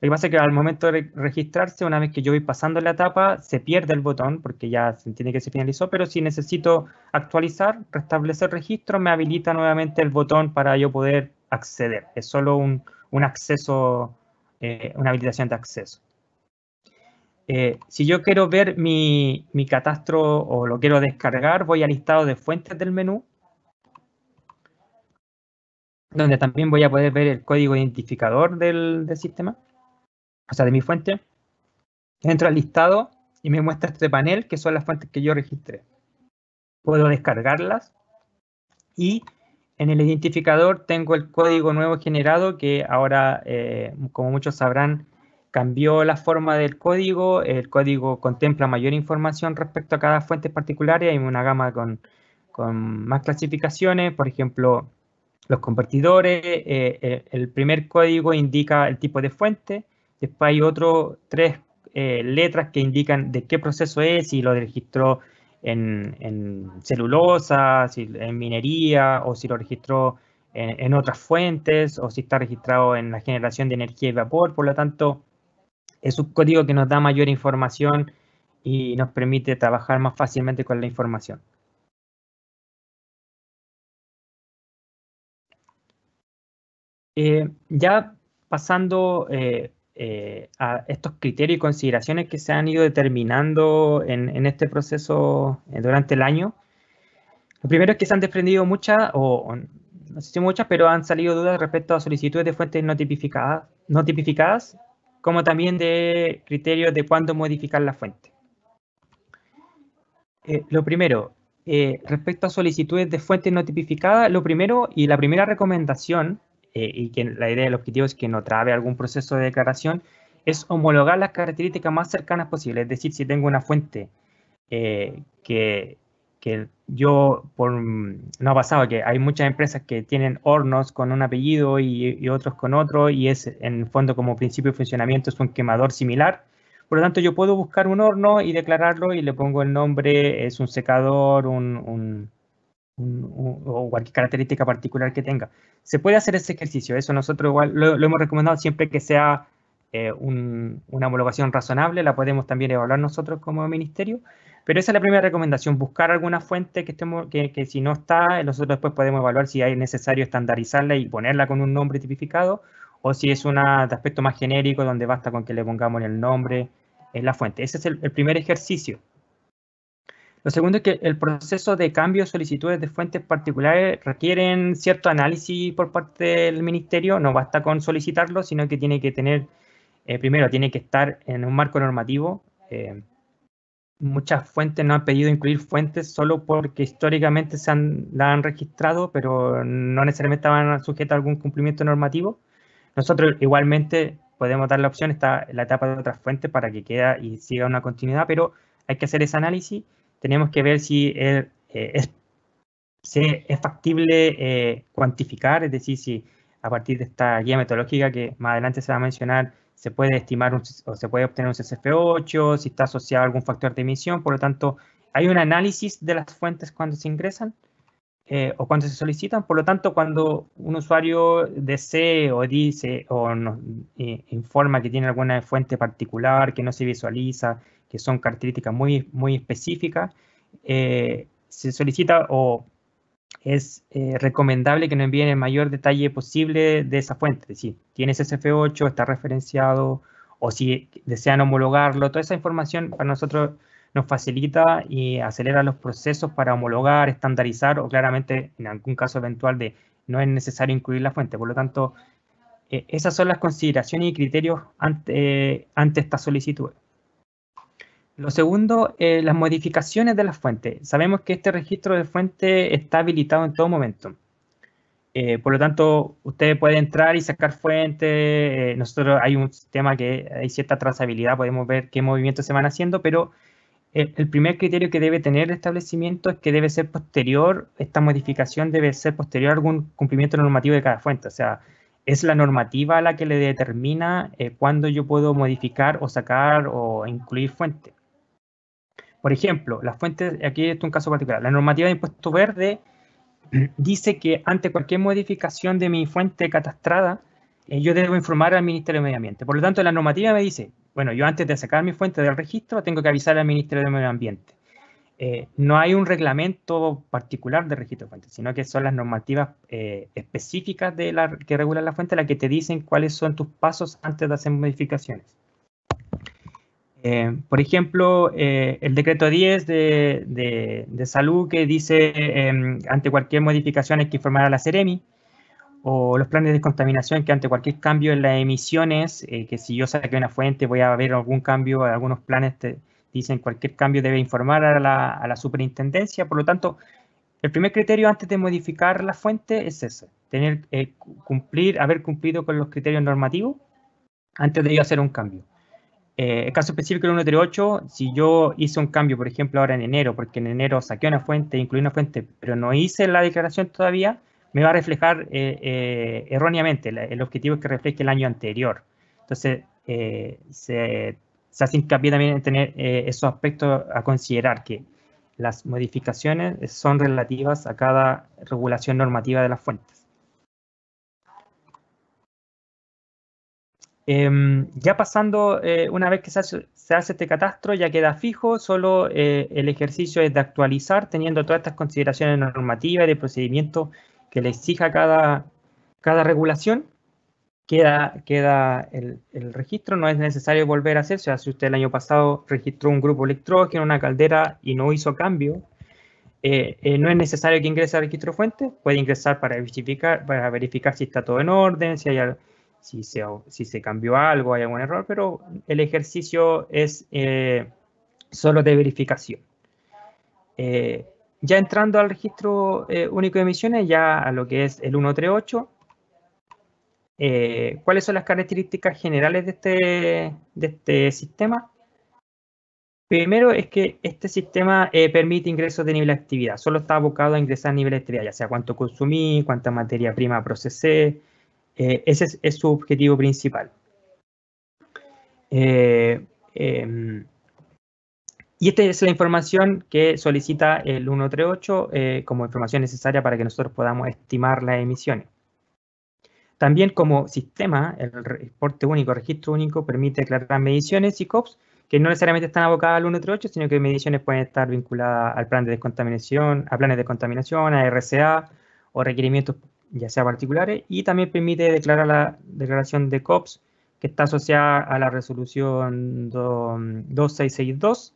[SPEAKER 2] Lo que pasa es que al momento de registrarse, una vez que yo voy pasando la etapa, se pierde el botón porque ya se entiende que se finalizó, pero si necesito actualizar, restablecer registro, me habilita nuevamente el botón para yo poder acceder. Es solo un, acceso, eh, una habilitación de acceso. Eh, si yo quiero ver mi, catastro o lo quiero descargar, voy al listado de fuentes del menú, donde también voy a poder ver el código identificador del, sistema,
[SPEAKER 3] o sea, de mi fuente. Entro al listado y me muestra este panel, que son las fuentes que yo registré. Puedo descargarlas y
[SPEAKER 2] en el identificador tengo el código nuevo generado que ahora, eh, como muchos sabrán, cambió la forma del código, el código contempla mayor información respecto a cada fuente particular y hay una gama con, más clasificaciones, por ejemplo, los convertidores, eh, eh, el primer código indica el tipo de fuente, después hay otro tres eh, letras que indican de qué proceso es, si lo registró en, celulosa, en minería, o si lo registró en, otras fuentes, o si está registrado en la generación de energía y vapor, por lo tanto, es un código que nos da mayor información y nos permite
[SPEAKER 1] trabajar más fácilmente con la información. Eh, ya pasando eh,
[SPEAKER 2] eh, a estos criterios y consideraciones que se han ido determinando en, este proceso durante el año, lo primero es que se han desprendido muchas, o, no sé si muchas, pero han salido dudas respecto a solicitudes de fuentes no tipificadas, no tipificadas como también de criterios de cuándo modificar la fuente. Eh, lo primero, eh, respecto a solicitudes de fuente no tipificada, lo primero y la primera recomendación, eh, y que la idea del objetivo es que no trabe algún proceso de declaración, es homologar las características más cercanas posibles. Es decir, si tengo una fuente que yo por, no ha pasado que hay muchas empresas que tienen hornos con un apellido y, otros con otro y es en fondo como principio de funcionamiento es un quemador similar. Por lo tanto, yo puedo buscar un horno y declararlo y le pongo el nombre, es un secador, un, o cualquier característica particular que tenga. Se puede hacer ese ejercicio, eso nosotros igual lo, hemos recomendado siempre que sea eh, una homologación razonable, la podemos también evaluar nosotros como ministerio, pero esa es la primera recomendación, buscar alguna fuente que, estemos, que, si no está, nosotros después podemos evaluar si es necesario estandarizarla y ponerla con un nombre tipificado o si es una de aspecto más genérico donde basta con que le pongamos el nombre en eh, la fuente. Ese es el, primer ejercicio. Lo segundo es que el proceso de cambio de solicitudes de fuentes particulares requieren cierto análisis por parte del ministerio. No basta con solicitarlo, sino que tiene que tener, eh, primero, tiene que estar en un marco normativo. Eh, muchas fuentes no han pedido incluir fuentes solo porque históricamente se han, la han registrado, pero no necesariamente estaban sujetas a algún cumplimiento normativo. Nosotros igualmente podemos dar la opción, está la etapa de otras fuentes para que quede y siga una continuidad, pero hay que hacer ese análisis. Tenemos que ver si es, eh, es, factible eh, cuantificar, es decir, si a partir de esta guía metodológica que más adelante se va a mencionar, se puede estimar o se puede obtener un CCF8, si está asociado algún factor de emisión, por lo tanto, hay un análisis de las fuentes cuando se ingresan eh, o cuando se solicitan, por lo tanto, cuando un usuario desee o dice o nos informa que tiene alguna fuente particular, que no se visualiza, que son características muy, muy específicas, eh, se solicita o es eh, recomendable que nos envíen el mayor detalle posible de esa fuente. Si decir, SF8, está referenciado, o si desean homologarlo. Toda esa información para nosotros nos facilita y acelera los procesos para homologar, estandarizar o claramente en algún caso eventual de no es necesario incluir la fuente. Por lo tanto, eh, esas son las consideraciones y criterios ante esta solicitud. Lo segundo, eh, las modificaciones de las fuentes. Sabemos que este registro de fuente está habilitado en todo momento. Eh, por lo tanto, ustedes pueden entrar y sacar fuentes. Eh, nosotros hay un sistema que hay cierta trazabilidad, podemos ver qué movimientos se van haciendo, pero el primer criterio que debe tener el establecimiento es que debe ser posterior, esta modificación debe ser posterior a algún cumplimiento normativo de cada fuente. O sea, es la normativa la que le determina cuándo yo puedo modificar o sacar o incluir fuentes. Por ejemplo, las fuentes, aquí es un caso particular, la normativa de impuesto verde [clears throat] dice que ante cualquier modificación de mi fuente catastrada, eh, yo debo informar al Ministerio de Medio Ambiente. Por lo tanto, la normativa me dice, bueno, yo antes de sacar mi fuente del registro, tengo que avisar al Ministerio de Medio Ambiente. Eh, no hay un reglamento particular de registro de fuentes, sino que son las normativas eh, específicas que regulan la fuente las que te dicen cuáles son tus pasos antes de hacer modificaciones. Eh, por ejemplo, eh, el decreto 10 de, salud que dice em, ante cualquier modificación hay que informar a la CEREMI, o los planes de contaminación que ante cualquier cambio en las emisiones, eh, que si yo saqué una fuente voy a ver algún cambio, algunos planes te dicen cualquier cambio debe informar a la, superintendencia, por lo tanto, el primer criterio antes de modificar la fuente es ese, tener, cumplir, haber cumplido con los criterios normativos antes de yo hacer un cambio el eh, caso específico del 138, si yo hice un cambio, por ejemplo, ahora en enero, porque en enero saqué una fuente, incluí una fuente, pero no hice la declaración todavía, me va a reflejar eh, eh, erróneamente. el objetivo es que refleje el año anterior. Entonces, se, se, hace hincapié también en tener esos aspectos a considerar, que las modificaciones son relativas a cada regulación normativa de las
[SPEAKER 3] fuentes. Em, ya pasando, eh, una vez que se hace, este catastro, ya queda fijo, solo eh, el
[SPEAKER 2] ejercicio es de actualizar, teniendo todas estas consideraciones normativas y de procedimiento que le exija cada, cada regulación. Queda, queda el, el, registro, no es necesario volver a hacer, sea, si usted el año pasado registró un grupo electrógeno, una caldera y no hizo cambio, eh, no es necesario que ingrese al registro fuente, puede ingresar para verificar, para verificar si está todo en orden, si hay si se, se cambió algo, hay algún error, pero el ejercicio es eh, solo de verificación. Eh, ya entrando al registro eh, único de emisiones, ya a lo que es el 138, ¿cuáles son las características generales de este, de este sistema? Primero es que este sistema permite ingresos de nivel de actividad, solo está abocado a ingresar a nivel de actividad, ya sea cuánto consumí, cuánta materia prima procesé, eh, ese es, su objetivo principal. Eh, em, y esta es la información que solicita el 138 eh, como información necesaria para que nosotros podamos estimar las emisiones. También como sistema, el reporte único, registro único, permite declarar mediciones y COPS que no necesariamente están abocadas al 138, sino que mediciones pueden estar vinculadas al plan de descontaminación, a planes de contaminación, a RCA o requerimientos ya sea particulares, y también permite declarar la declaración de COPS que está asociada a la resolución 2662,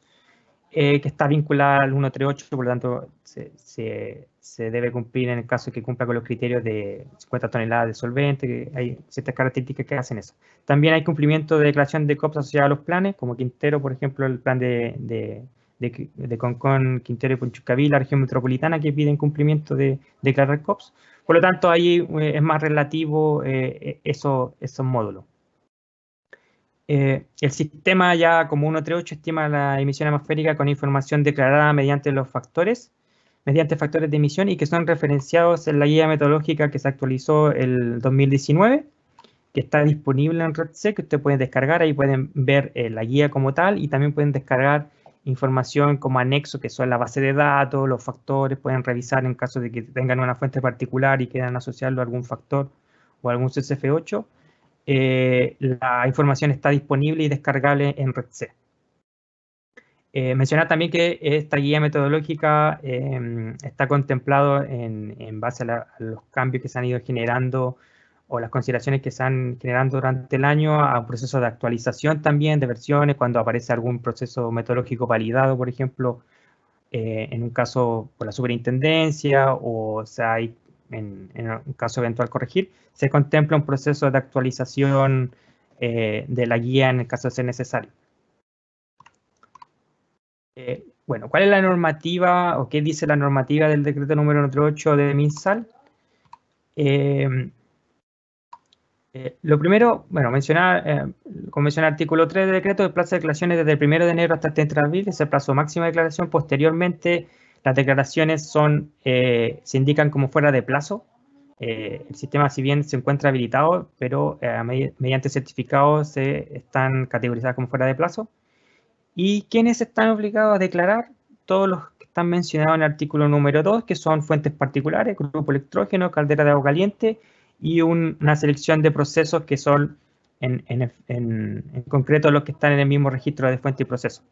[SPEAKER 2] eh, que está vinculada al 138, por lo tanto se, debe cumplir en el caso que cumpla con los criterios de 50 toneladas de solvente, que hay ciertas características que hacen eso. También hay cumplimiento de declaración de COPS asociada a los planes, como Quintero, por ejemplo, el plan de, de de, Quintero y la región metropolitana, que piden cumplimiento de declarar COPS. Por lo tanto, ahí eh, es más relativo eh, e, eso, esos módulos. Eh, el sistema ya como 138 estima la emisión atmosférica con información declarada mediante los factores, mediante factores de emisión y que son referenciados en la guía metodológica que se actualizó el 2019, que está disponible en RedSec, que ustedes pueden descargar, ahí pueden ver la guía como tal y también pueden descargar información como anexo, que son la base de datos, los factores, pueden revisar en caso de que tengan una fuente particular y quieran asociarlo a algún factor o algún CSF8. Eh, la información está disponible y descargable en RedC. Eh, mencionar también que esta guía metodológica eh, está contemplado en, base a, los cambios que se han ido generando o las consideraciones que se están generando durante el año a un proceso de actualización también de versiones, cuando aparece algún proceso metodológico validado, por ejemplo, eh, en un caso por la superintendencia o, sea, hay, en, en, un caso eventual corregir, se contempla un proceso de actualización eh, de la guía en el caso de ser necesario. Eh, bueno, ¿cuál es la normativa o qué dice la normativa del decreto número 8 de MinSal? Eh, eh, lo primero, bueno, mencionar, eh, como menciona artículo 3 del decreto, el plazo de declaraciones desde el 1 de enero hasta el 30 de abril es el plazo máximo de declaración. Posteriormente, las declaraciones son, eh, se indican como fuera de plazo. Eh, el sistema, si bien se encuentra habilitado, pero mediante certificados se están categorizadas como fuera de plazo. ¿Y quiénes están obligados a declarar? Todos los que están mencionados en el artículo número 2, que son fuentes particulares, grupo electrógeno, caldera de agua caliente y una selección de procesos que son en, en, en, concreto los que están en el mismo registro de fuente y proceso.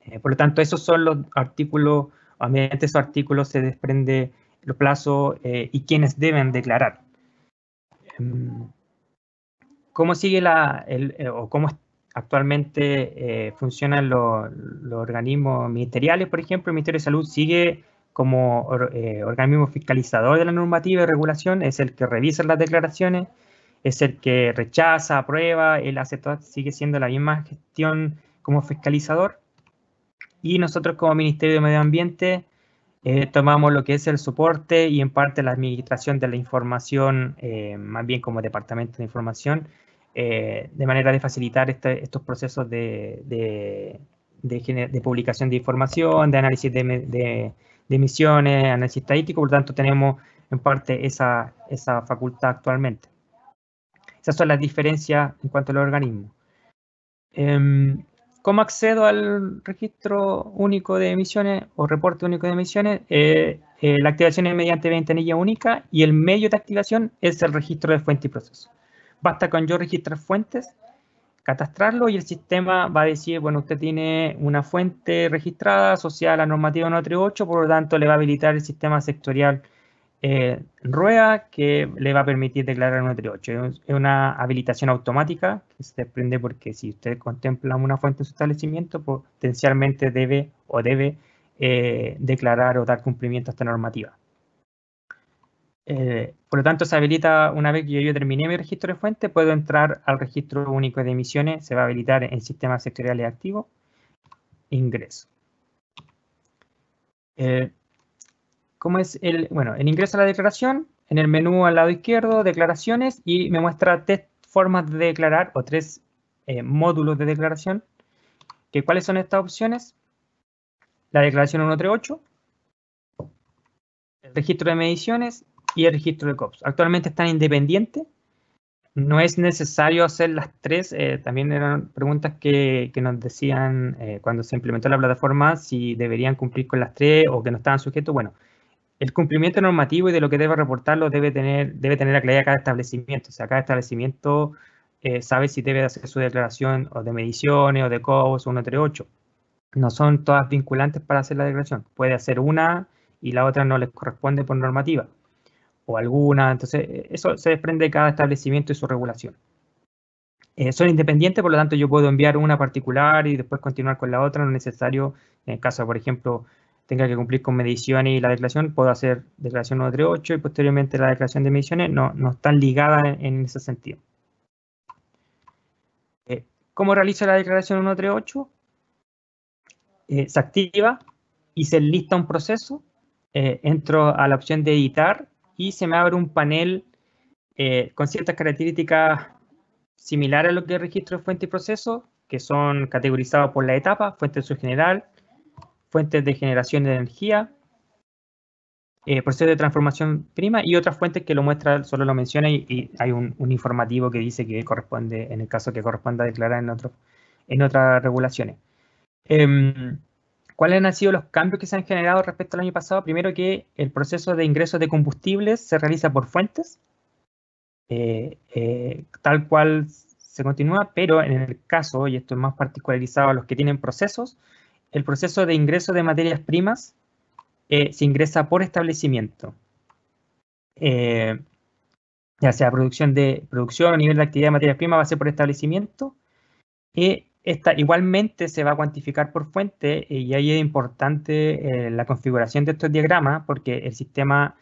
[SPEAKER 2] Eh, por lo tanto, esos son los artículos, mediante esos artículos se desprende el plazo eh, y quienes deben declarar. Em, ¿Cómo sigue la, el, eh, o cómo actualmente funcionan los, los organismos ministeriales? Por ejemplo, el Ministerio de Salud sigue como eh, organismo fiscalizador de la normativa y regulación, es el que revisa las declaraciones, es el que rechaza, aprueba, el hace sigue siendo la misma gestión como fiscalizador. Y nosotros como Ministerio de Medio Ambiente eh, tomamos lo que es el soporte y en parte la administración de la información, eh, más bien como departamento de información, de manera de facilitar este, estos procesos de, de, de, publicación de información, de análisis de, de emisiones, análisis estadístico, por lo tanto tenemos en parte esa, esa facultad actualmente. Esas son las diferencias en cuanto al organismo. Em, ¿Cómo accedo al registro único de emisiones o reporte único de emisiones? Eh, eh, la activación es mediante ventanilla única y el medio de activación es el registro de fuente y proceso. Basta con yo registrar fuentes catastrarlo y el sistema va a decir, bueno, usted tiene una fuente registrada asociada a la normativa 138, por lo tanto le va a habilitar el sistema sectorial eh, rueda RUEA que le va a permitir declarar 138. Es una habilitación automática que se desprende porque si usted contempla una fuente en su establecimiento, potencialmente debe o debe eh, declarar o dar cumplimiento a esta normativa. Eh, por lo tanto, se habilita, una vez que yo, terminé mi registro de fuente, puedo entrar al registro único de emisiones, se va a habilitar en sistemas sectoriales activo ingreso. Eh, ¿Cómo es el? Bueno, el ingreso a la declaración, en el menú al lado izquierdo, declaraciones, y me muestra tres formas de declarar o tres eh, módulos de declaración. ¿Cuáles son estas opciones? La declaración 138, el registro de mediciones y el registro de COPS. Actualmente están independientes. No es necesario hacer las tres. Eh, también eran preguntas que, nos decían eh, cuando se implementó la plataforma si deberían cumplir con las tres o que no estaban sujetos. Bueno, el cumplimiento normativo y de lo que debe reportarlo debe tener, debe tener la claridad cada establecimiento. O sea, cada establecimiento eh, sabe si debe hacer su declaración o de mediciones o de COBOS 138. No son todas vinculantes para hacer la declaración. Puede hacer una y la otra no les corresponde por normativa o alguna. Entonces, eso se desprende de cada establecimiento y su regulación. Eh, son independientes, por lo tanto, yo puedo enviar una particular y después continuar con la otra. No es necesario, en caso, por ejemplo, tenga que cumplir con mediciones y la declaración, puedo hacer declaración 138 y posteriormente la declaración de mediciones. No, no están ligadas en, ese sentido. Eh, ¿Cómo realizo la declaración 138? Eh, se activa y se lista un proceso. entro a la opción de editar y se me abre un panel eh, con ciertas características similares a lo que registro de fuente y proceso, que son categorizados por la etapa, fuente de su general, fuentes de generación de energía, eh, proceso de transformación prima y otras fuentes que lo muestra, solo lo menciona y, hay un, informativo que dice que corresponde, en el caso que corresponda declarar en, otro, en otras regulaciones. Em, ¿Cuáles han sido los cambios que se han generado respecto al año pasado? Primero que el proceso de ingresos de combustibles se realiza por fuentes, eh, eh, tal cual se continúa, pero en el caso, y esto es más particularizado a los que tienen procesos, el proceso de ingreso de materias primas eh, se ingresa por establecimiento, ya sea producción de producción o nivel de actividad de materias primas va a ser por establecimiento, y esta igualmente se va a cuantificar por fuente eh, y ahí es importante eh, la configuración de estos diagramas porque el sistema,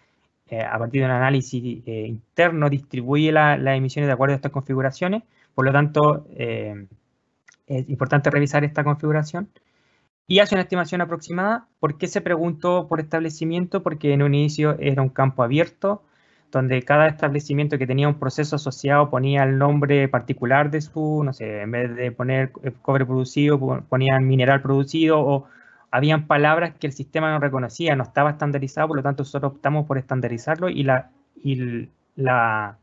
[SPEAKER 2] eh, a partir de un análisis interno, distribuye las emisiones de acuerdo a estas configuraciones. Por lo tanto, es importante revisar esta configuración. Y hace una estimación aproximada. ¿Por qué se preguntó por establecimiento? Porque en un inicio era un campo abierto donde cada establecimiento que tenía un proceso asociado ponía el nombre particular de su, no sé, en vez de poner eh, cobre producido, ponían mineral producido o habían palabras que el sistema no reconocía, no estaba estandarizado, por lo tanto nosotros optamos por estandarizarlo y, la, la,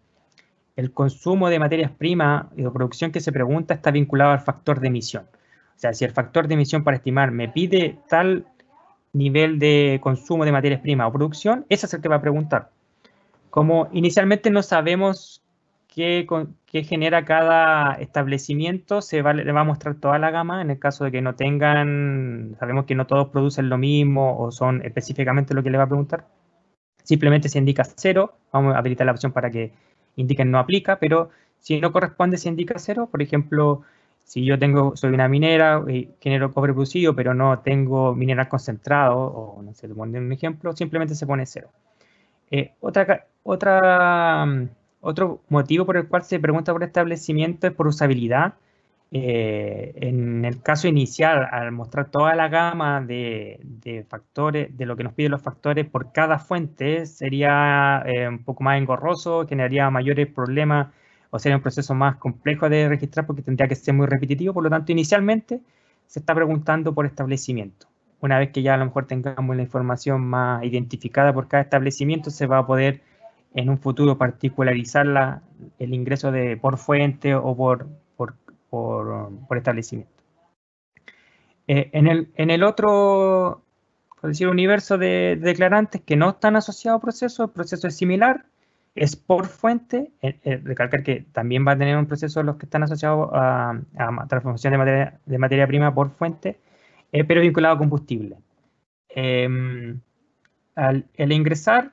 [SPEAKER 2] el consumo de materias primas y eh, de producción que se pregunta está vinculado al factor de emisión. O sea, si el factor de emisión para estimar me pide tal nivel de consumo de materias primas o producción, ese es el que va a preguntar. Como inicialmente no sabemos qué, genera cada establecimiento, se va, le va a mostrar toda la gama. En el caso de que no tengan, sabemos que no todos producen lo mismo o son específicamente lo que le va a preguntar. Simplemente se indica cero, vamos a habilitar la opción para que indiquen no aplica, pero si no corresponde se indica cero. Por ejemplo, si yo tengo, soy una minera, y eh, genero cobre producido, pero no tengo mineral concentrado, o no sé, te un ejemplo, simplemente se pone cero. Eh, otra otra, mm, otro motivo por el cual se pregunta por establecimiento es por usabilidad. Eh, en el caso inicial, al mostrar toda la gama de, factores, de lo que nos piden los factores por cada fuente, sería eh, un poco más engorroso, generaría mayores problemas o sería un proceso más complejo de registrar porque tendría que ser muy repetitivo. Por lo tanto, inicialmente se está preguntando por establecimiento. Una vez que ya a lo mejor tengamos la información más identificada por cada establecimiento, se va a poder en un futuro particularizar el ingreso de, por fuente o por, por, por, establecimiento. Eh, en, el, en, el, otro por decir, universo de, declarantes que no están asociados a proceso, el proceso es similar, es por fuente, eh, eh, recalcar que también va a tener un proceso los que están asociados a, transformación de materia, de materia, prima por fuente, pero vinculado a combustible. Em, al, al ingresar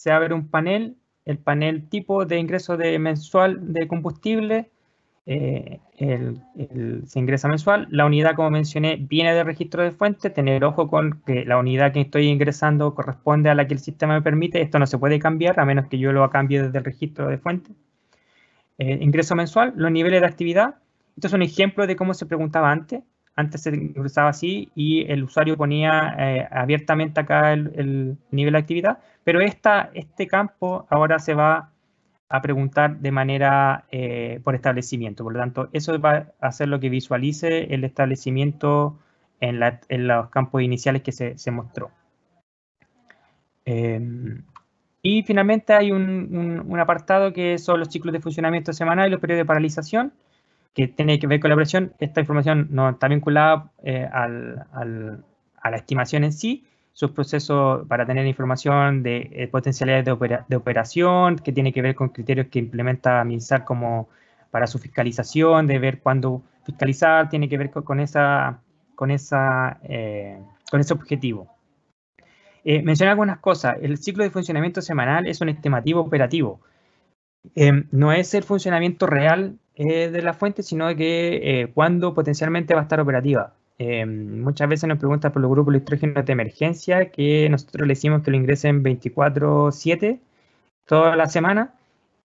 [SPEAKER 2] se ver un panel, el panel tipo de ingreso de mensual de combustible, eh, el, se ingresa mensual. La unidad, como mencioné, viene del registro de fuente. Tener ojo con que la unidad que estoy ingresando corresponde a la que el sistema me permite. Esto no se puede cambiar a menos que yo lo cambie desde el registro de fuente. Eh, ingreso mensual, los niveles de actividad. Esto es un ejemplo de cómo se preguntaba antes antes se ingresaba así y el usuario ponía eh, abiertamente acá el, nivel de actividad, pero esta, este campo ahora se va a preguntar de manera eh, por establecimiento. Por lo tanto, eso va a hacer lo que visualice el establecimiento en, la, en los campos iniciales que se, se mostró. Em, y finalmente hay un, un, apartado que son los ciclos de funcionamiento semanal y los periodos de paralización que tiene que ver con la operación esta información no está vinculada eh, al, al, a la estimación en sí, sus procesos para tener información de eh, potencialidades de, opera, de, operación, que tiene que ver con criterios que implementa MINSAR como para su fiscalización, de ver cuándo fiscalizar, tiene que ver con, esa, con, esa, eh, con ese objetivo. mencionar algunas cosas. El ciclo de funcionamiento semanal es un estimativo operativo. Em, no es el funcionamiento real de la fuente, sino que eh, cuando potencialmente va a estar operativa. Eh, muchas veces nos preguntan por los grupos de de emergencia, que nosotros le decimos que lo ingresen 24-7 toda la semana,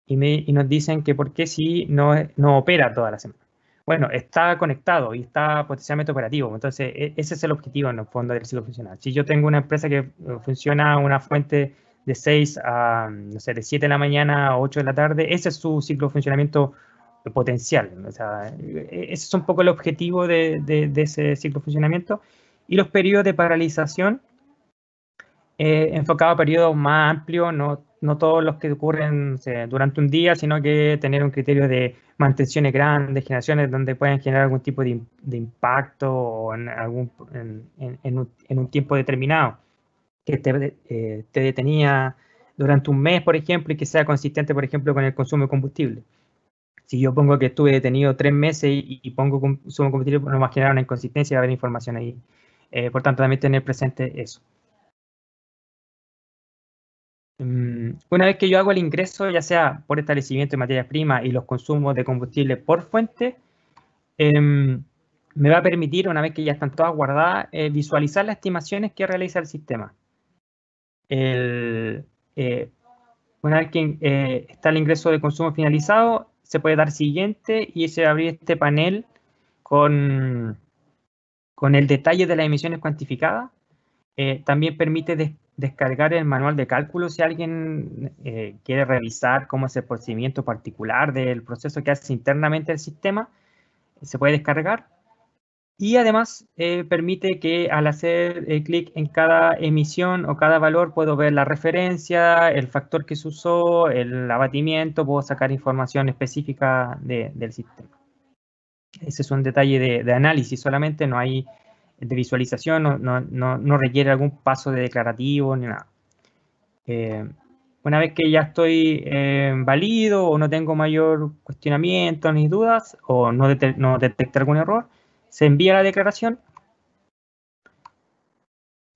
[SPEAKER 2] y, y, nos dicen que por qué si no, no opera toda la semana. Bueno, está conectado y está potencialmente operativo, entonces e, ese es el objetivo en el fondo del ciclo funcional. Si yo tengo una empresa que eh, funciona una fuente de 6 a, no sé, de 7 de la mañana a 8 de la tarde, ese es su ciclo de funcionamiento potencial. O sea, e-, ese es un poco el objetivo de, ese ciclo de funcionamiento. Y los periodos de paralización, eh, enfocado a periodos más amplios, no, no todos los que ocurren durante un día, sino que tener un criterio de mantenciones grandes, generaciones donde pueden generar algún tipo de, impacto en, algún, en, un, tiempo determinado, que te, eh, te detenía durante un mes, por ejemplo, y que sea consistente, por ejemplo, con el consumo de combustible. Si yo pongo que estuve detenido tres meses y, y pongo sumo combustible, no va a generar una inconsistencia, va a haber información ahí. Eh, por tanto, también tener presente eso. Mm, una vez que yo hago el ingreso, ya sea por establecimiento de materias primas y los consumos de combustible por fuente, em, me va a permitir, una vez que ya están todas guardadas, eh, visualizar las estimaciones que realiza el sistema. Eh, una vez que está el ingreso de consumo finalizado, se puede dar siguiente y se abre este panel con, con el detalle de las emisiones cuantificadas. Eh, también permite descargar el manual de cálculo si alguien eh, quiere revisar cómo es el procedimiento particular del proceso que hace internamente el sistema. Se puede descargar y además eh, permite que al hacer eh, clic en cada emisión o cada valor puedo ver la referencia, el factor que se usó, el abatimiento, puedo sacar información específica de, del sistema. Ese es un detalle de, análisis solamente, no hay de visualización, no, no, no, no requiere algún paso de declarativo ni nada. Eh, una vez que ya estoy eh, válido o no tengo mayor cuestionamiento ni dudas o no, dete no algún error, se envía la declaración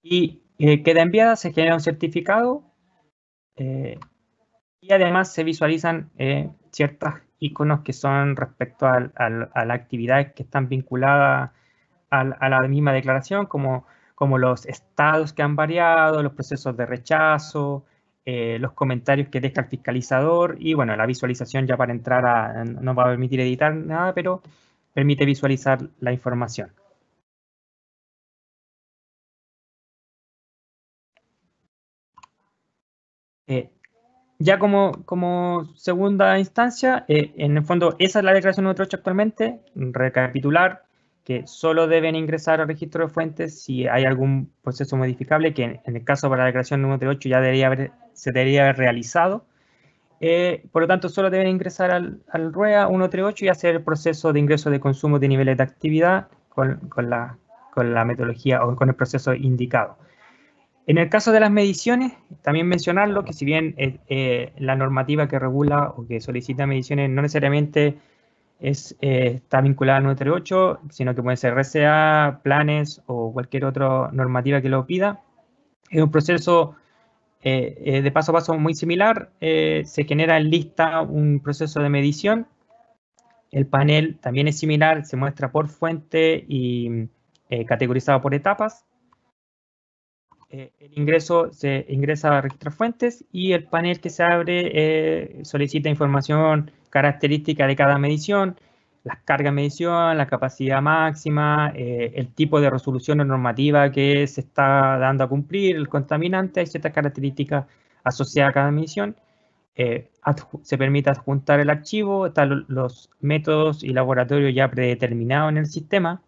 [SPEAKER 2] y eh, queda enviada, se genera un certificado eh, y además se visualizan eh, ciertos iconos que son respecto a la actividad que están vinculadas a, la misma declaración, como, como los estados que han variado, los procesos de rechazo, los comentarios que deja el fiscalizador y bueno, la visualización ya para entrar a, no va a permitir editar nada,
[SPEAKER 1] pero permite visualizar la información. Eh,
[SPEAKER 3] ya como, como, segunda instancia, eh, en el fondo esa es la declaración número 8
[SPEAKER 2] actualmente, recapitular que solo deben ingresar al registro de fuentes si hay algún proceso modificable, que en, el caso para la declaración número 8 ya debería haber, se debería haber realizado, eh, por lo tanto, solo deben ingresar al, al, RUEA 138 y hacer el proceso de ingreso de consumo de niveles de actividad con, con, la, con la metodología o con el proceso indicado. En el caso de las mediciones, también mencionarlo que si bien eh, eh, la normativa que regula o que solicita mediciones no necesariamente es, está vinculada al 138, sino que puede ser RCA, planes o cualquier otra normativa que lo pida, es un proceso eh, eh, de paso a paso muy similar. Eh, se genera en lista un proceso de medición. El panel también es similar, se muestra por fuente y categorizado por etapas. el ingreso se ingresa a registrar fuentes y el panel que se abre solicita información característica de cada medición, las cargas de medición, la capacidad máxima, eh, el tipo de resolución normativa que se está dando a cumplir, el contaminante, hay ciertas características asociadas a cada medición. Eh, se permite adjuntar el archivo, están los métodos y laboratorios ya predeterminados en el sistema.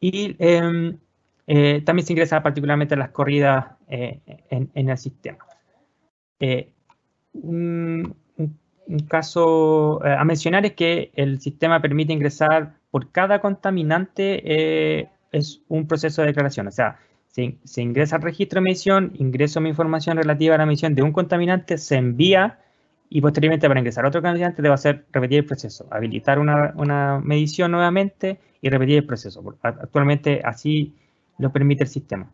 [SPEAKER 2] Y em, eh, también se ingresa particularmente las corridas en, el sistema un caso eh, a mencionar es que el sistema permite ingresar por cada contaminante, eh, es un proceso de declaración. O sea, se, se, ingresa al registro de emisión, ingreso mi información relativa a la emisión de un contaminante, se envía y posteriormente para ingresar otro contaminante debe hacer repetir el proceso, habilitar una, una medición nuevamente y repetir el proceso. Actualmente así lo permite el sistema.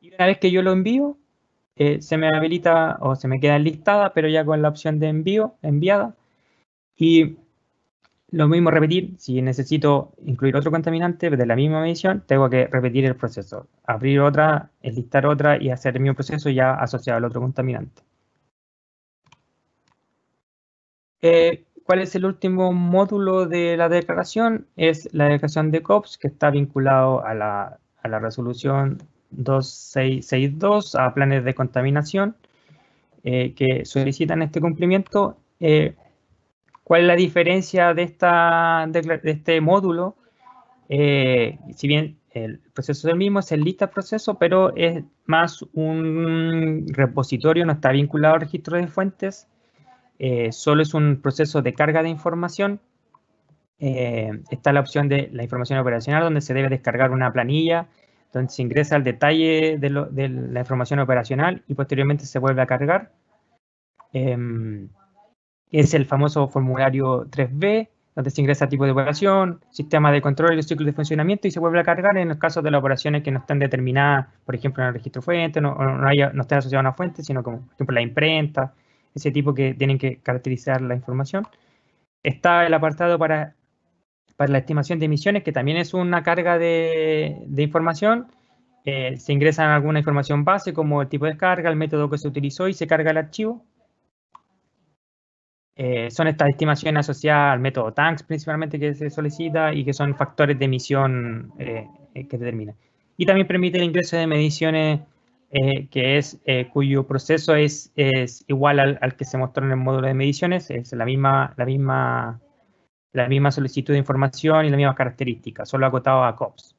[SPEAKER 2] Y una vez que yo lo envío, eh, se me habilita o se me queda listada, pero ya con la opción de envío, enviada. Y lo mismo repetir, si necesito incluir otro contaminante de la misma medición, tengo que repetir el proceso, abrir otra, enlistar otra y hacer el mismo proceso ya asociado al otro contaminante.
[SPEAKER 3] Eh, ¿Cuál es
[SPEAKER 2] el último módulo de la declaración? Es la declaración de COPS que está vinculado a la, a la resolución 2662 a planes de contaminación eh, que solicitan este cumplimiento. Eh, ¿Cuál es la diferencia de, esta, de, este módulo? Eh, si bien el proceso es el mismo, es el lista proceso, pero es más un repositorio, no está vinculado al registro de fuentes, eh, solo es un proceso de carga de información. está la opción de la información operacional, donde se debe descargar una planilla donde se ingresa el detalle de, la información operacional y posteriormente se vuelve a cargar. Em, es el famoso formulario 3B, donde se ingresa tipo de operación, sistema de control y ciclo de funcionamiento y se vuelve a cargar en los casos de las operaciones que no están determinadas, por ejemplo, en el registro fuente, no, no, asociadas a una fuente, sino como, por ejemplo, la imprenta, ese tipo que tienen que caracterizar la información. Está el apartado para para la estimación de emisiones, que también es una carga de, información. Eh, se ingresa alguna información base como el tipo de descarga, el método que se utilizó y se carga el archivo. Eh, son estas estimaciones asociadas al método TANKS, principalmente que se solicita y que son factores de emisión eh, que determinan. Y también permite el ingreso de mediciones que es, cuyo proceso es, es igual al, al, que se mostró en el módulo de mediciones, es la misma, la misma la misma solicitud de información y la misma características, solo acotado a COPS.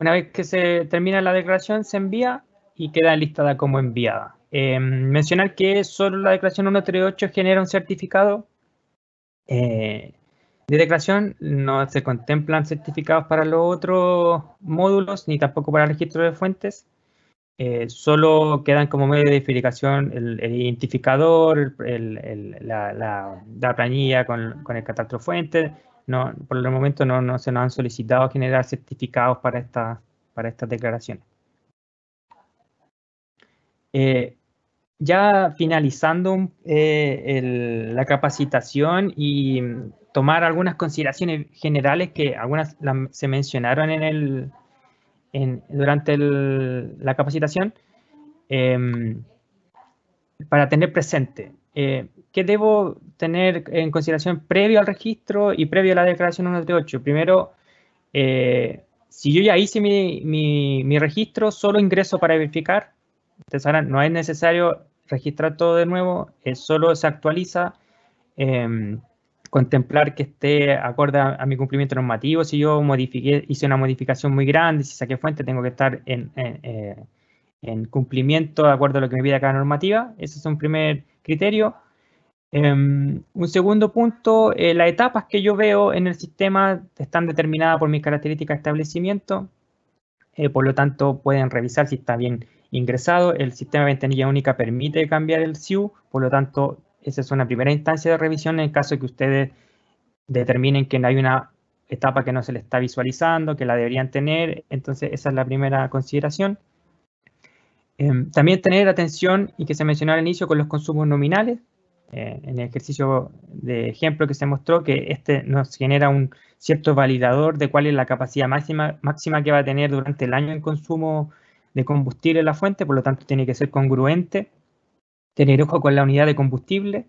[SPEAKER 2] Una vez que se termina la declaración, se envía y queda listada como enviada. Em, mencionar que solo la declaración 138 genera un certificado. Eh, de declaración no se contemplan certificados para los otros módulos ni tampoco para el registro de fuentes. Eh, solo quedan como medio de verificación el, identificador, la, planilla con, el catastro fuente. No, por el momento no, se nos han solicitado generar certificados para, esta, para estas declaraciones. Eh, ya finalizando eh, la capacitación y tomar algunas consideraciones generales que algunas se mencionaron en el, durante la capacitación em, para tener presente. Eh, ¿Qué debo tener en consideración previo al registro y previo a la declaración 138? Primero, eh, si yo ya hice mi, mi, registro, solo ingreso para verificar. Entonces no es necesario registrar todo de nuevo, eh, solo se actualiza. Em, contemplar que esté acorde a, mi cumplimiento normativo. Si yo modifiqué, hice una modificación muy grande, si saqué fuente, tengo que estar en, en, eh, cumplimiento de acuerdo a lo que me pide cada normativa. Ese es un primer criterio. Em, un segundo punto, eh, las etapas que yo veo en el sistema están determinadas por mis características de establecimiento, eh, por lo tanto pueden revisar si está bien ingresado. El sistema de ventanilla única permite cambiar el SIU, por lo tanto esa es una primera instancia de revisión en el caso que ustedes determinen que no hay una etapa que no se le está visualizando, que la deberían tener. Entonces, esa es la primera consideración. Em, también tener atención y que se mencionó al inicio con los consumos nominales. Eh, en el ejercicio de ejemplo que se mostró que este nos genera un cierto validador de cuál es la capacidad máxima, máxima que va a tener durante el año en consumo de combustible en la fuente, por lo tanto tiene que ser congruente tener ojo con la unidad de combustible,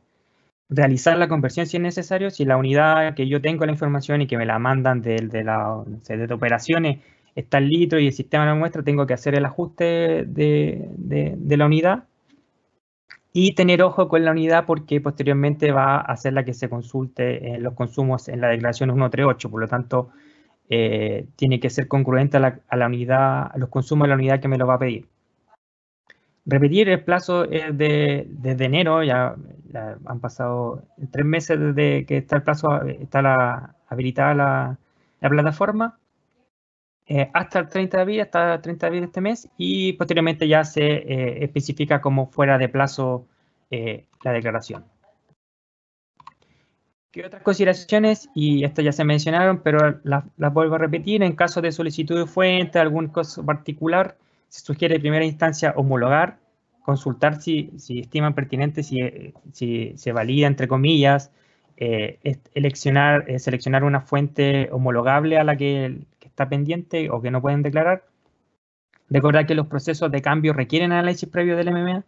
[SPEAKER 2] realizar la conversión si es necesario, si la unidad que yo tengo la información y que me la mandan de, de, la, de operaciones está en litro y el sistema la muestra, tengo que hacer el ajuste de, la unidad y tener ojo con la unidad porque posteriormente va a ser la que se consulte eh, los consumos en la declaración 138, por lo tanto eh, tiene que ser congruente a la, unidad, a los consumos de la unidad que me lo va a pedir. Repetir el plazo es eh, de, desde enero, ya, han pasado tres meses desde que está el plazo, está la, habilitada la, la plataforma, eh, hasta el 30 de abril, hasta el 30 de abril de este mes, y posteriormente ya se eh, especifica como fuera de plazo la declaración. ¿Qué otras consideraciones? Y estas ya se mencionaron, pero las vuelvo a repetir. En caso de solicitud de fuente, algún caso particular, se sugiere en primera instancia homologar, consultar si, si estiman pertinente, si, se valida, entre comillas, eh, eh, seleccionar una fuente homologable a la que, está pendiente o que no pueden declarar. Recordar que los procesos de cambio requieren análisis previo del MMA.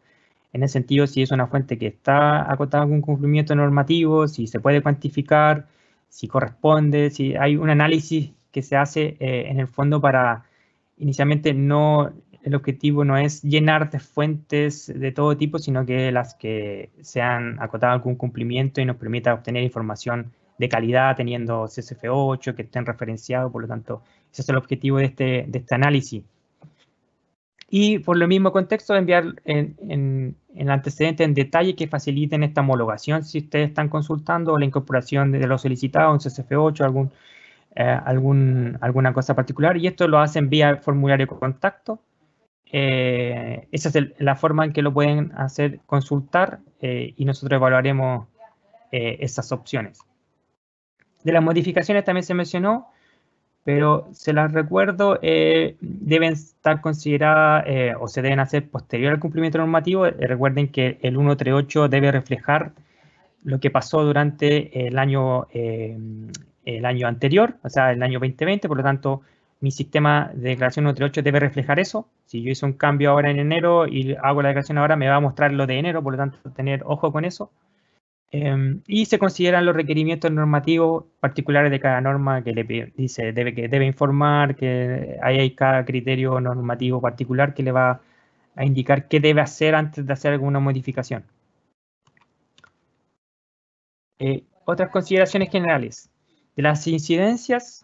[SPEAKER 2] En el sentido, si es una fuente que está acotada con cumplimiento normativo, si se puede cuantificar, si corresponde, si hay un análisis que se hace eh, en el fondo para inicialmente no el objetivo no es llenar de fuentes de todo tipo, sino que las que sean acotadas algún cumplimiento y nos permita obtener información de calidad teniendo CSF8, que estén referenciados, por lo tanto, ese es el objetivo de este, de este análisis. Y por lo mismo contexto, enviar en, el antecedente en detalle que faciliten esta homologación si ustedes están consultando la incorporación de los solicitados un CSF8, eh, algún, alguna cosa particular. Y esto lo hacen vía formulario de contacto eh, esa es la forma en que lo pueden hacer consultar eh, y nosotros evaluaremos eh, esas opciones. De las modificaciones también se mencionó, pero se las recuerdo, deben estar consideradas o se deben hacer posterior al cumplimiento normativo. recuerden que el 138 debe reflejar lo que pasó durante el año, el año anterior, o sea, el año 2020, por lo tanto, mi sistema de declaración 1-3-8 debe reflejar eso. Si yo hice un cambio ahora en enero y hago la declaración ahora, me va a mostrar lo de enero, por lo tanto, tener ojo con eso. Em, y se consideran los requerimientos normativos particulares de cada norma que le dice debe, que debe informar, que ahí hay cada criterio normativo particular que le va a indicar qué debe hacer antes de hacer alguna modificación. Eh, otras consideraciones generales. De las incidencias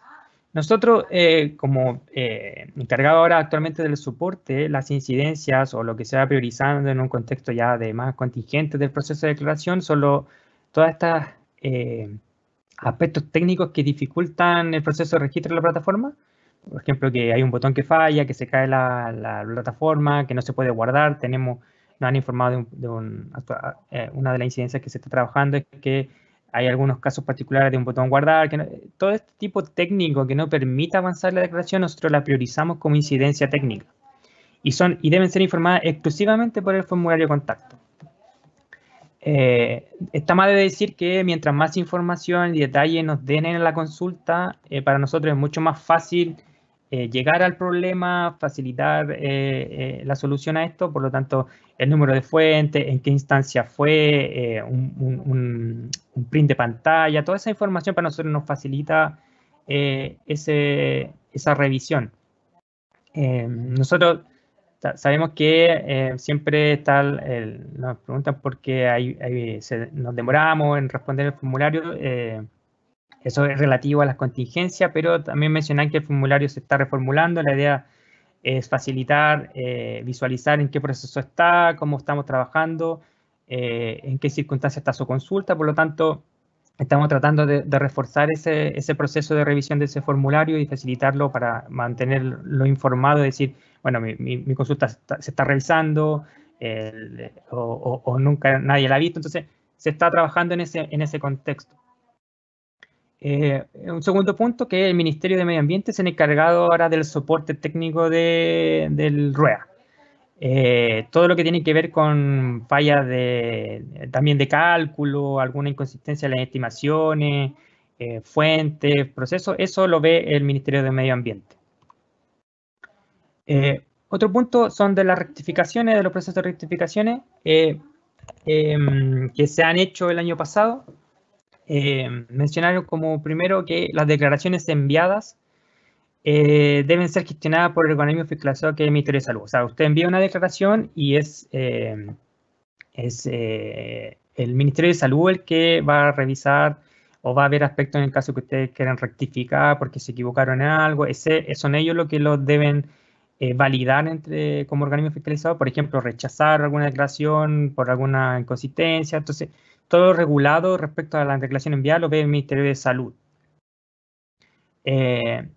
[SPEAKER 2] nosotros, eh, como eh, encargado ahora actualmente del soporte, las incidencias o lo que se va priorizando en un contexto ya de más contingente del proceso de declaración, solo todas estas eh, aspectos técnicos que dificultan el proceso de registro de la plataforma. Por ejemplo, que hay un botón que falla, que se cae la, plataforma, que no se puede guardar. Tenemos, nos han informado de, una de las incidencias que se está trabajando es que hay algunos casos particulares de un botón guardar, que todo este tipo técnico que no permita avanzar la declaración, nosotros la priorizamos como incidencia técnica. Y, son, y deben ser informadas exclusivamente por el formulario de contacto. Eh, está mal de decir que mientras más información y detalle nos den en la consulta, eh, para nosotros es mucho más fácil eh, llegar al problema, facilitar eh, eh, la solución a esto, por lo tanto, el número de fuente en qué instancia fue, un, print de pantalla, toda esa información para nosotros nos facilita esa revisión. nosotros sabemos que siempre está el, nos preguntan por qué hay, se, nos demoramos en responder el formulario eso es relativo a las contingencias, pero también mencionan que el formulario se está reformulando. La idea es facilitar, eh, visualizar en qué proceso está, cómo estamos trabajando, eh, en qué circunstancias está su consulta. Por lo tanto, estamos tratando de, reforzar ese, proceso de revisión de ese formulario y facilitarlo para mantenerlo informado, decir, bueno, mi, consulta se está, revisando o, o, nunca nadie la ha visto. Entonces, se está trabajando en ese, en ese contexto. Eh, un segundo punto, que el Ministerio de Medio Ambiente se ha encargado ahora del soporte técnico de, del RUEA. Eh, todo lo que tiene que ver con fallas de, también de cálculo, alguna inconsistencia en las estimaciones, eh, fuentes, procesos, eso lo ve el Ministerio de Medio Ambiente. otro punto son de las rectificaciones, de los procesos de rectificaciones em, que se han hecho el año pasado. Eh, mencionaron como primero que las declaraciones enviadas eh, deben ser gestionadas por el organismo fiscalizado que es el Ministerio de Salud. O sea, usted envía una declaración y es, eh, es eh, el Ministerio de Salud el que va a revisar o va a ver aspectos en el caso que ustedes quieran rectificar porque se equivocaron en algo. Ese, son ellos los que los deben validar entre, como organismo fiscalizado, por ejemplo, rechazar alguna declaración por alguna inconsistencia. Entonces, todo regulado respecto a la declaración enviada lo ve el Ministerio de Salud. Eh,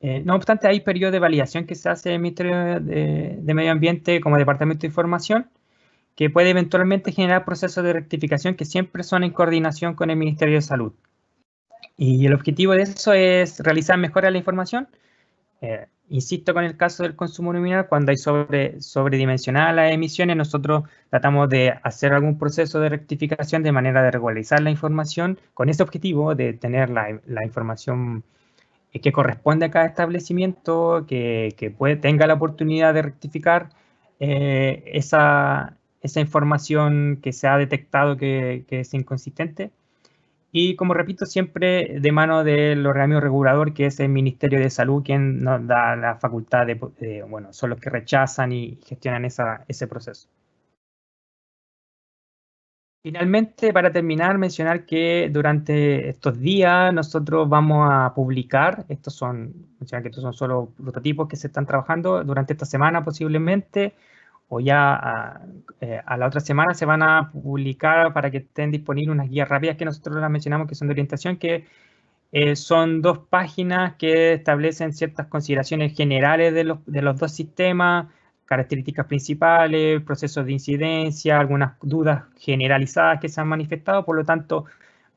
[SPEAKER 2] eh, no obstante, hay periodos de validación que se hace en el Ministerio de, Medio Ambiente como Departamento de Información, que puede eventualmente generar procesos de rectificación que siempre son en coordinación con el Ministerio de Salud. Y el objetivo de eso es realizar mejora la información, eh, insisto con el caso del consumo nominal, cuando hay sobre, sobredimensionadas las emisiones, nosotros tratamos de hacer algún proceso de rectificación de manera de regularizar la información con ese objetivo de tener la, información eh, que corresponde a cada establecimiento, que, tenga la oportunidad de rectificar eh, esa, información que se ha detectado que es inconsistente y como repito, siempre de mano del organismo regulador, que es el Ministerio de Salud, quien nos da la facultad de, bueno, son los que rechazan y gestionan ese proceso. Finalmente, para terminar, mencionar que durante estos días nosotros vamos a publicar, estos son, mencionar que estos son solo prototipos que se están trabajando durante esta semana posiblemente, o ya ah, eh, a, la otra semana se van a publicar para que estén disponibles unas guías rápidas que nosotros las mencionamos que son de orientación, que eh, son dos páginas que establecen ciertas consideraciones generales de los, de los dos sistemas, características principales, procesos de incidencia, algunas dudas generalizadas que se han manifestado, por lo tanto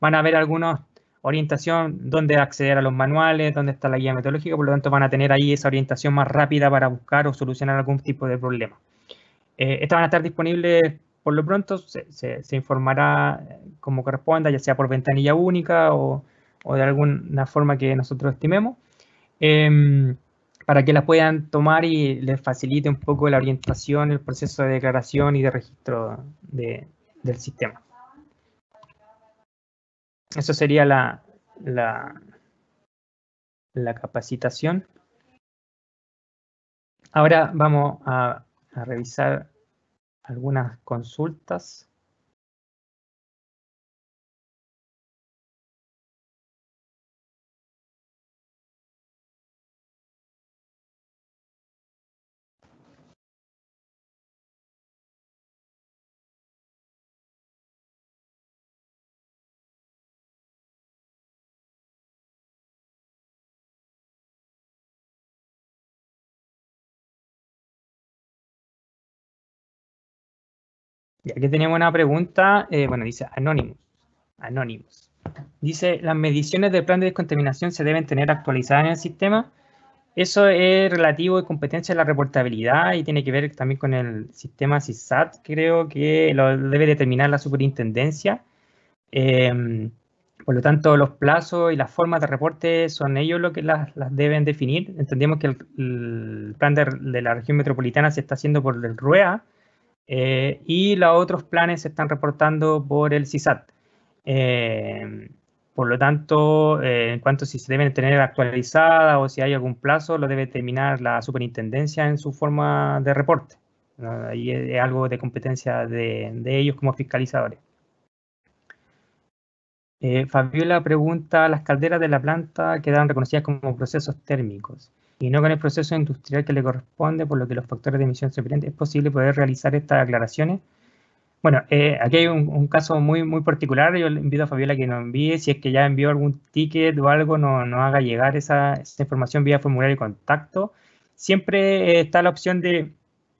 [SPEAKER 2] van a haber alguna orientación, donde acceder a los manuales, dónde está la guía metodológica, por lo tanto van a tener ahí esa orientación más rápida para buscar o solucionar algún tipo de problema. Eh, estas van a estar disponibles por lo pronto, se, informará como corresponda, ya sea por ventanilla única o, de alguna forma que nosotros estimemos, em, para que las puedan tomar y les facilite un poco la orientación, el proceso de declaración y de registro del sistema.
[SPEAKER 3] Eso sería la, la, la capacitación. Ahora vamos a
[SPEAKER 1] a revisar algunas consultas aquí tenemos una pregunta, eh, bueno, dice Anónimos.
[SPEAKER 2] anónimos. Dice, ¿las mediciones del plan de descontaminación se deben tener actualizadas en el sistema? Eso es relativo de competencia de la reportabilidad y tiene que ver también con el sistema CISAT, creo que lo debe determinar la superintendencia. Em, por lo tanto, los plazos y las formas de reporte son ellos los que las, deben definir. Entendemos que el, plan de, de, la región metropolitana se está haciendo por el RUEA, eh, y los otros planes se están reportando por el CISAT. Eh, por lo tanto, eh, en cuanto a si se deben tener actualizada o si hay algún plazo, lo debe determinar la superintendencia en su forma de reporte. Ahí Y es algo de competencia de, ellos como fiscalizadores. Fabiola pregunta, ¿las calderas de la planta quedaron reconocidas como procesos térmicos? y no con el proceso industrial que le corresponde, por lo que los factores de emisión se diferentes, es posible poder realizar estas aclaraciones. Bueno, eh, aquí hay un, caso muy, muy particular, yo le invito a Fabiola que nos envíe, si es que ya envió algún ticket o algo, nos no haga llegar esa, información vía formulario de contacto. Siempre eh, está la opción de,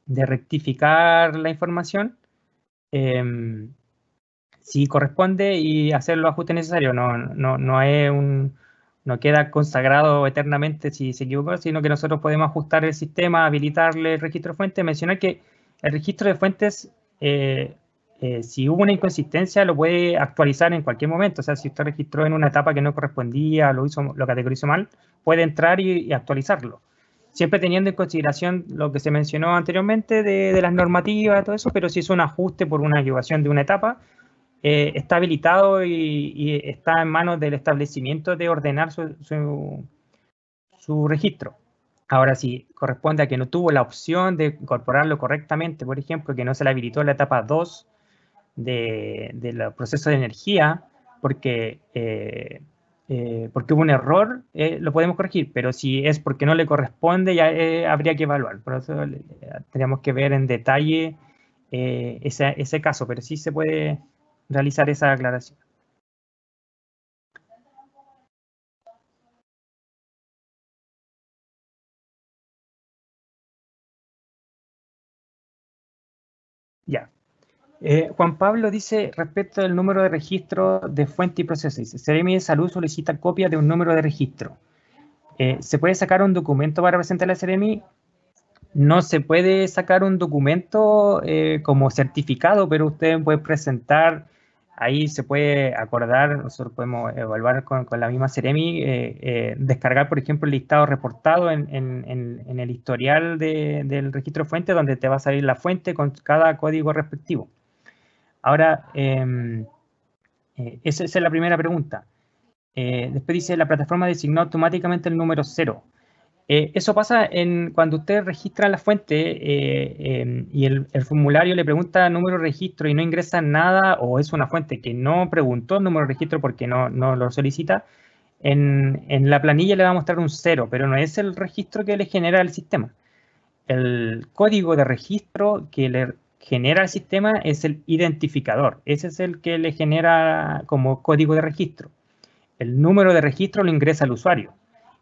[SPEAKER 2] rectificar la información. Em, si corresponde y hacer los ajustes necesarios. No, no, no es un, no queda consagrado eternamente si se equivocó, sino que nosotros podemos ajustar el sistema, habilitarle el registro de fuentes, mencionar que el registro de fuentes, eh, eh, si hubo una inconsistencia, lo puede actualizar en cualquier momento. O sea, si usted registró en una etapa que no correspondía, lo hizo, lo categorizó mal, puede entrar y, actualizarlo. Siempre teniendo en consideración lo que se mencionó anteriormente de, de las normativas, todo eso, pero si es un ajuste por una equivocación de una etapa, eh, está habilitado y, está en manos del establecimiento de ordenar su, registro. Ahora, si corresponde a que no tuvo la opción de incorporarlo correctamente, por ejemplo, que no se le habilitó la etapa 2 del proceso de energía, porque, eh, eh, porque hubo un error, lo podemos corregir, pero si es porque no le corresponde, ya habría que evaluar. Por eso tenemos que ver en
[SPEAKER 3] detalle ese, ese, caso, pero sí se puede realizar esa aclaración.
[SPEAKER 1] Ya. Eh, Juan Pablo dice, respecto del número de
[SPEAKER 2] registro de fuente y proceso, dice, Seremi de Salud solicita copia de un número de registro. Eh, ¿Se puede sacar un documento para presentar a Seremi? No se puede sacar un documento eh, como certificado, pero usted puede presentar ahí se puede acordar, nosotros podemos evaluar con, la misma Ceremi, eh, eh, descargar, por ejemplo, el listado reportado en, el historial del registro fuente, donde te va a salir la fuente con cada código respectivo. Ahora, em, eh, esa, es la primera pregunta. después dice, la plataforma designó automáticamente el número 0. Eh, eso pasa en cuando usted registra la fuente eh, em, y el, formulario le pregunta número de registro y no ingresa nada o es una fuente que no preguntó número de registro porque no, lo solicita, en, en, la planilla le va a mostrar un cero, pero no es el registro que le genera el sistema. El código de registro que le genera el sistema es el identificador. Ese es el que le genera como código de registro. El número de registro lo ingresa el usuario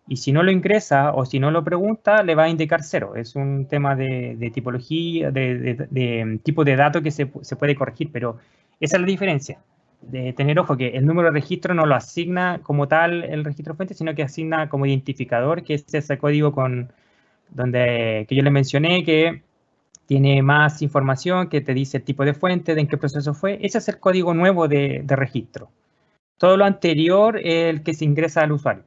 [SPEAKER 2] y si no lo ingresa o si no lo pregunta, le va a indicar cero. Es un tema de, tipología, de, mm, tipo de dato que se, puede corregir, pero esa es la diferencia. De tener ojo que el número de registro no lo asigna como tal el registro fuente, sino que asigna como identificador, que es ese código con, donde, que yo le mencioné, que tiene más información, que te dice el tipo de fuente, de en qué proceso fue. Ese es el código nuevo de
[SPEAKER 1] registro. Todo lo anterior es el que se ingresa al usuario.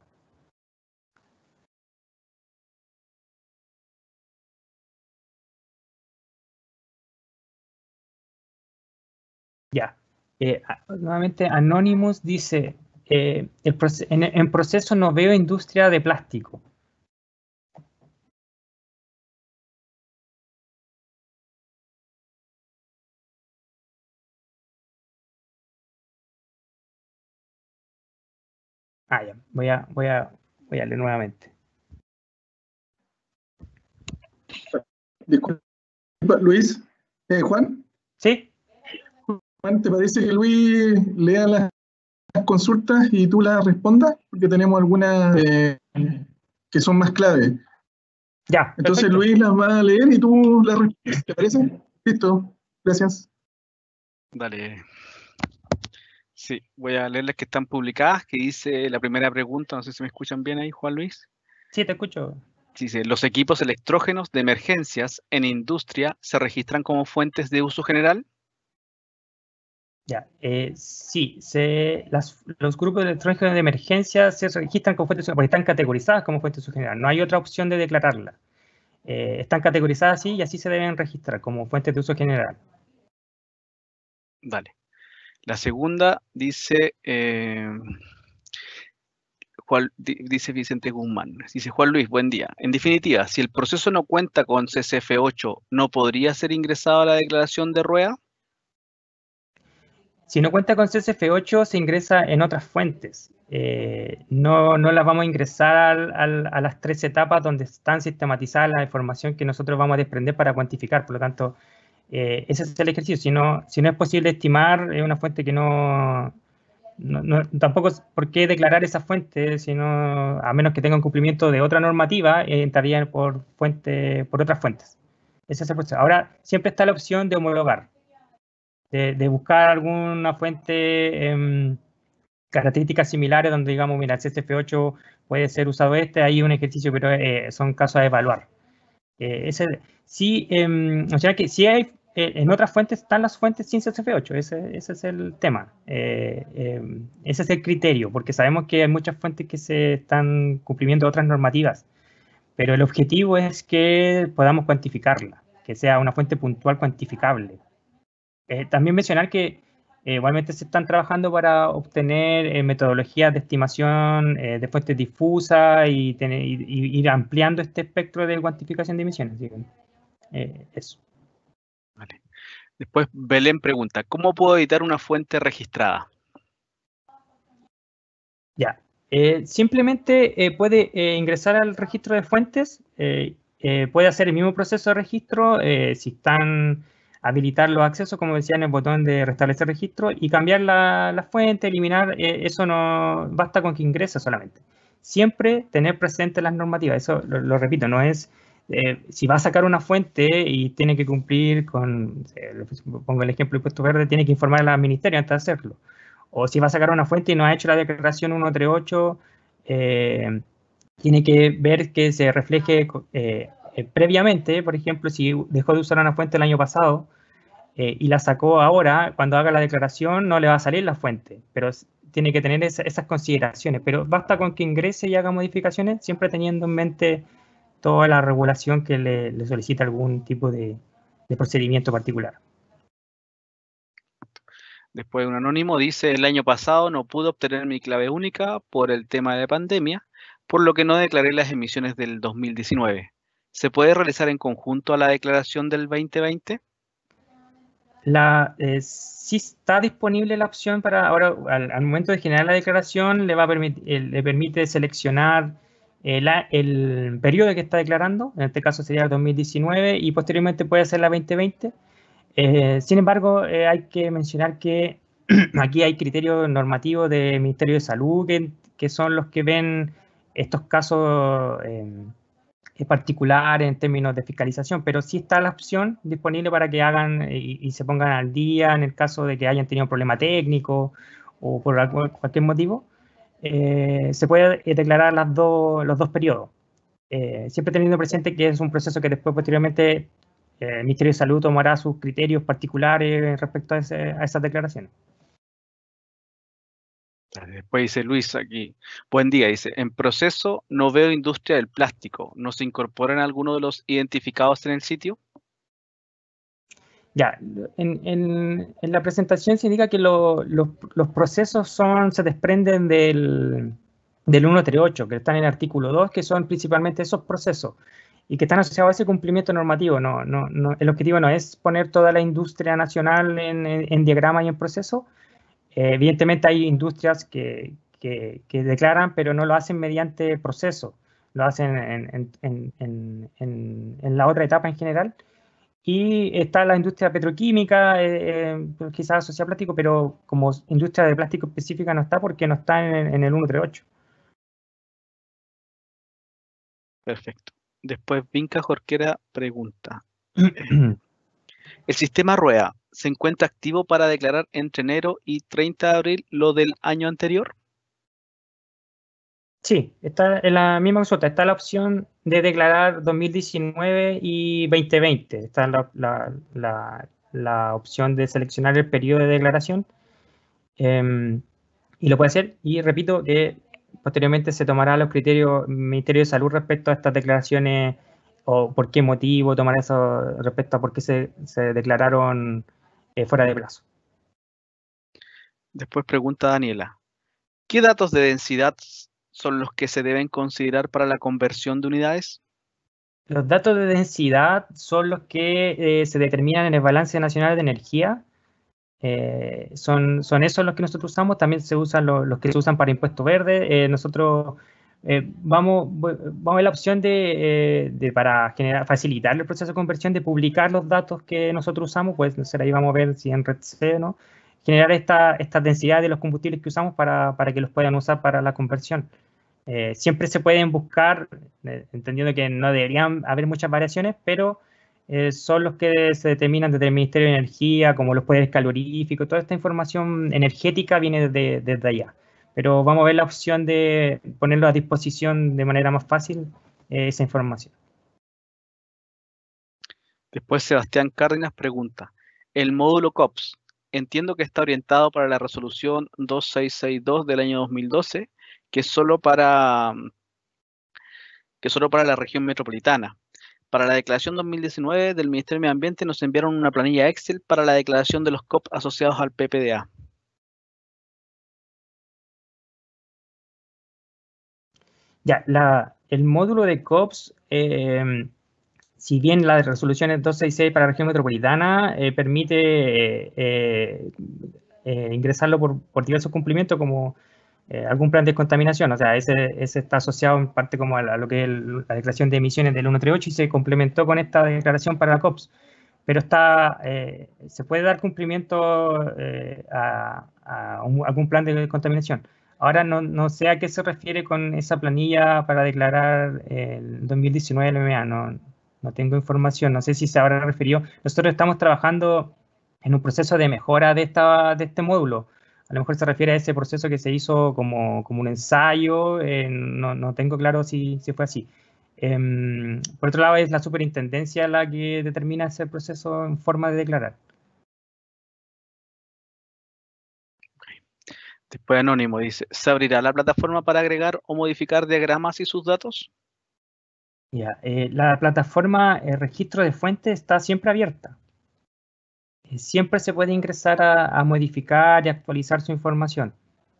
[SPEAKER 1] Eh, nuevamente,
[SPEAKER 3] Anonymous dice, eh, en, proceso no veo industria de plástico.
[SPEAKER 1] Ah, voy a, voy a, voy a leer nuevamente.
[SPEAKER 4] Luis, eh, Juan. Sí. Juan, ¿te parece que Luis lea las consultas y tú las respondas? Porque tenemos algunas eh, que son más clave.
[SPEAKER 1] Ya. Entonces Luis las va
[SPEAKER 4] a leer y tú las
[SPEAKER 1] respondes. ¿Te parece? Listo. Gracias.
[SPEAKER 4] Dale. Sí, voy a leer las que están publicadas, que dice la primera pregunta, no sé si me escuchan bien ahí, Juan Luis. Sí, te escucho. Dice, los equipos electrógenos de emergencias en industria se registran como fuentes de uso general. Ya, eh, sí,
[SPEAKER 2] se, los grupos electrónicos de emergencia se registran como fuentes porque están categorizadas como fuentes general. No hay otra opción de declararla. Eh, están categorizadas así y así se deben registrar como fuentes de uso general.
[SPEAKER 4] Vale. La segunda dice, eh, dice Vicente Guzmán. Dice Juan Luis, buen día. En definitiva, si el proceso no cuenta con CCF8, ¿no podría ser ingresado a la declaración de rueda?
[SPEAKER 2] Si no cuenta con CSF8, se ingresa en otras fuentes. Eh, no, las vamos a ingresar a las tres etapas donde están sistematizadas la información que nosotros vamos a desprender para cuantificar. Por lo tanto, eh, ese es el ejercicio. Si no, es posible estimar, es una fuente que no, tampoco es por qué declarar esa fuente, sino a menos que tenga un cumplimiento de otra normativa, eh, entrarían por, fuente, por otras fuentes. Ese es el Ahora, siempre está la opción de homologar de, buscar alguna fuente, característica em, características similares, donde digamos, mira, el CSF8 puede ser usado este, hay un ejercicio, pero eh, son casos a evaluar. Eh, ese, sí, em, o sea que si hay, eh, en otras fuentes están las fuentes sin CSF8, ese, ese es el tema, em, ese es el criterio, porque sabemos que hay muchas fuentes que se están cumpliendo otras normativas pero el objetivo es que podamos cuantificarla, que sea una fuente puntual cuantificable. Eh, también mencionar que eh, igualmente se están trabajando para obtener eh, metodologías de estimación de fuentes difusas y, ir ampliando este espectro de cuantificación de emisiones. eso.
[SPEAKER 4] Después Belén pregunta, ¿cómo puedo editar una fuente registrada?
[SPEAKER 3] Ya, simplemente puede ingresar
[SPEAKER 2] al registro de fuentes, puede hacer el mismo proceso de registro si están habilitar los accesos, como decía en el botón de restablecer registro, y cambiar la, la fuente, eliminar, eh, eso no basta con que ingresa solamente. Siempre tener presente las normativas, eso lo, repito, no es eh, si va a sacar una fuente y tiene que cumplir con, eh, pongo el ejemplo impuesto verde, tiene que informar al ministerio antes de hacerlo. O si va a sacar una fuente y no ha hecho la declaración 138, tiene que ver que se refleje eh, previamente, por ejemplo, si dejó de usar una fuente el año pasado eh, y la sacó ahora, cuando haga la declaración no le va a salir la fuente, pero tiene que tener esas consideraciones. Pero basta con que ingrese y haga modificaciones, siempre teniendo en mente toda la regulación que le, solicita algún tipo de, de procedimiento particular.
[SPEAKER 4] Después un anónimo dice, el año pasado no pude obtener mi clave única por el tema de pandemia, por lo que no declaré las emisiones del 2019. ¿se puede realizar en conjunto a la declaración del 2020?
[SPEAKER 2] La, eh, sí está disponible la opción para ahora, al, momento de generar la declaración, le, va le permite seleccionar el periodo que está declarando, en este caso sería el 2019 y posteriormente puede ser la 2020. Eh, sin embargo, eh, hay que mencionar que [clears throat] aquí hay criterios normativos del Ministerio de Salud que, que son los que ven estos casos eh, particular en términos de fiscalización, pero sí está la opción disponible para que hagan eh, y, se pongan al día en el caso de que hayan tenido un problema técnico o por cualquier motivo. Eh, se puede declarar las los dos periodos, siempre teniendo presente que es un proceso que después posteriormente el Ministerio de Salud tomará sus criterios particulares respecto a, ese, a esas declaraciones.
[SPEAKER 4] Después eh, pues dice Luis aquí, buen día, dice, en proceso no veo industria del plástico, ¿no se incorporan alguno de los identificados en el sitio?
[SPEAKER 2] Ya, en, la presentación se indica que los procesos son, se desprenden del, del 138, que están en el artículo 2, que son principalmente esos procesos y que están asociados a ese cumplimiento normativo. No, no, no el objetivo no es poner toda la industria nacional en diagrama y en proceso, eh, evidentemente hay industrias que, que, declaran, pero no lo hacen mediante proceso, lo hacen en, en, en, la otra etapa en general. Y está la industria petroquímica, eh, eh, quizás asociada a plástico, pero como industria de plástico específica no está porque no está en, el 138.
[SPEAKER 4] Perfecto. Después Vinca Jorquera pregunta.
[SPEAKER 1] [clears throat]
[SPEAKER 4] El sistema rueda se encuentra activo para declarar entre enero y 30 de abril lo del año anterior?
[SPEAKER 2] Sí, está en la misma consulta. Está la opción de declarar 2019 y 2020. Está la, la, la, opción de seleccionar el periodo de declaración. Em, y lo puede hacer. Y repito que posteriormente se tomará los criterios Ministerio de Salud respecto a estas declaraciones o por qué motivo tomar eso respecto a por qué se, se declararon eh, fuera de plazo.
[SPEAKER 4] Después pregunta Daniela, ¿qué datos de densidad son los que se deben considerar para la conversión de unidades?
[SPEAKER 2] Los datos de densidad son los que eh, se determinan en el balance nacional de energía. Eh, son, son esos los que nosotros usamos. También se usan los que se usan para impuesto verde. nosotros eh, vamos, vamos a la opción eh, de, para generar, facilitar el proceso de conversión, de publicar los datos que nosotros usamos, pues no ahí vamos a ver si en red C no, generar esta, esta densidad de los combustibles que usamos para, para que los puedan usar para la conversión. Eh, siempre se pueden buscar, entendiendo que no deberían haber muchas variaciones, pero son los que se determinan desde el Ministerio de Energía, como los poderes caloríficos, toda esta información energética viene desde allá pero vamos a ver la opción de ponerlo a disposición de manera más fácil eh, esa información.
[SPEAKER 4] Después Sebastián Cárdenas pregunta, el módulo COPS, entiendo que está orientado para la resolución 2662 del año 2012, que es solo para, que solo para la región metropolitana. Para la declaración 2019 del Ministerio de Medio Ambiente nos enviaron una planilla Excel para la declaración de los COPS asociados al PPDA.
[SPEAKER 3] Ya, la, el módulo de COPS, eh, si bien la resolución es 266 para la región
[SPEAKER 2] metropolitana, eh, permite eh, ingresarlo por, por, diversos cumplimientos como algún plan de contaminación. O sea, ese, está asociado en parte como a, lo que es la declaración de emisiones del 138 y se complementó con esta declaración para la COPS. Pero está, se puede dar cumplimiento a, algún plan de contaminación. Ahora no, sé a qué se refiere con esa planilla para declarar el 2019 no, no tengo información, no sé si se habrá referido. Nosotros estamos trabajando en un proceso de mejora de, esta, de este módulo. A lo mejor se refiere a ese proceso que se hizo como, un ensayo, eh, no, tengo claro si, si fue así.
[SPEAKER 3] Em, por otro lado, es la superintendencia la que determina ese proceso en forma de declarar.
[SPEAKER 4] Después Anónimo dice, ¿se abrirá la plataforma para agregar o modificar diagramas y sus datos?
[SPEAKER 2] Eh, la plataforma el eh, registro de fuentes está siempre abierta. Eh, siempre se puede ingresar a, a, modificar y actualizar su información.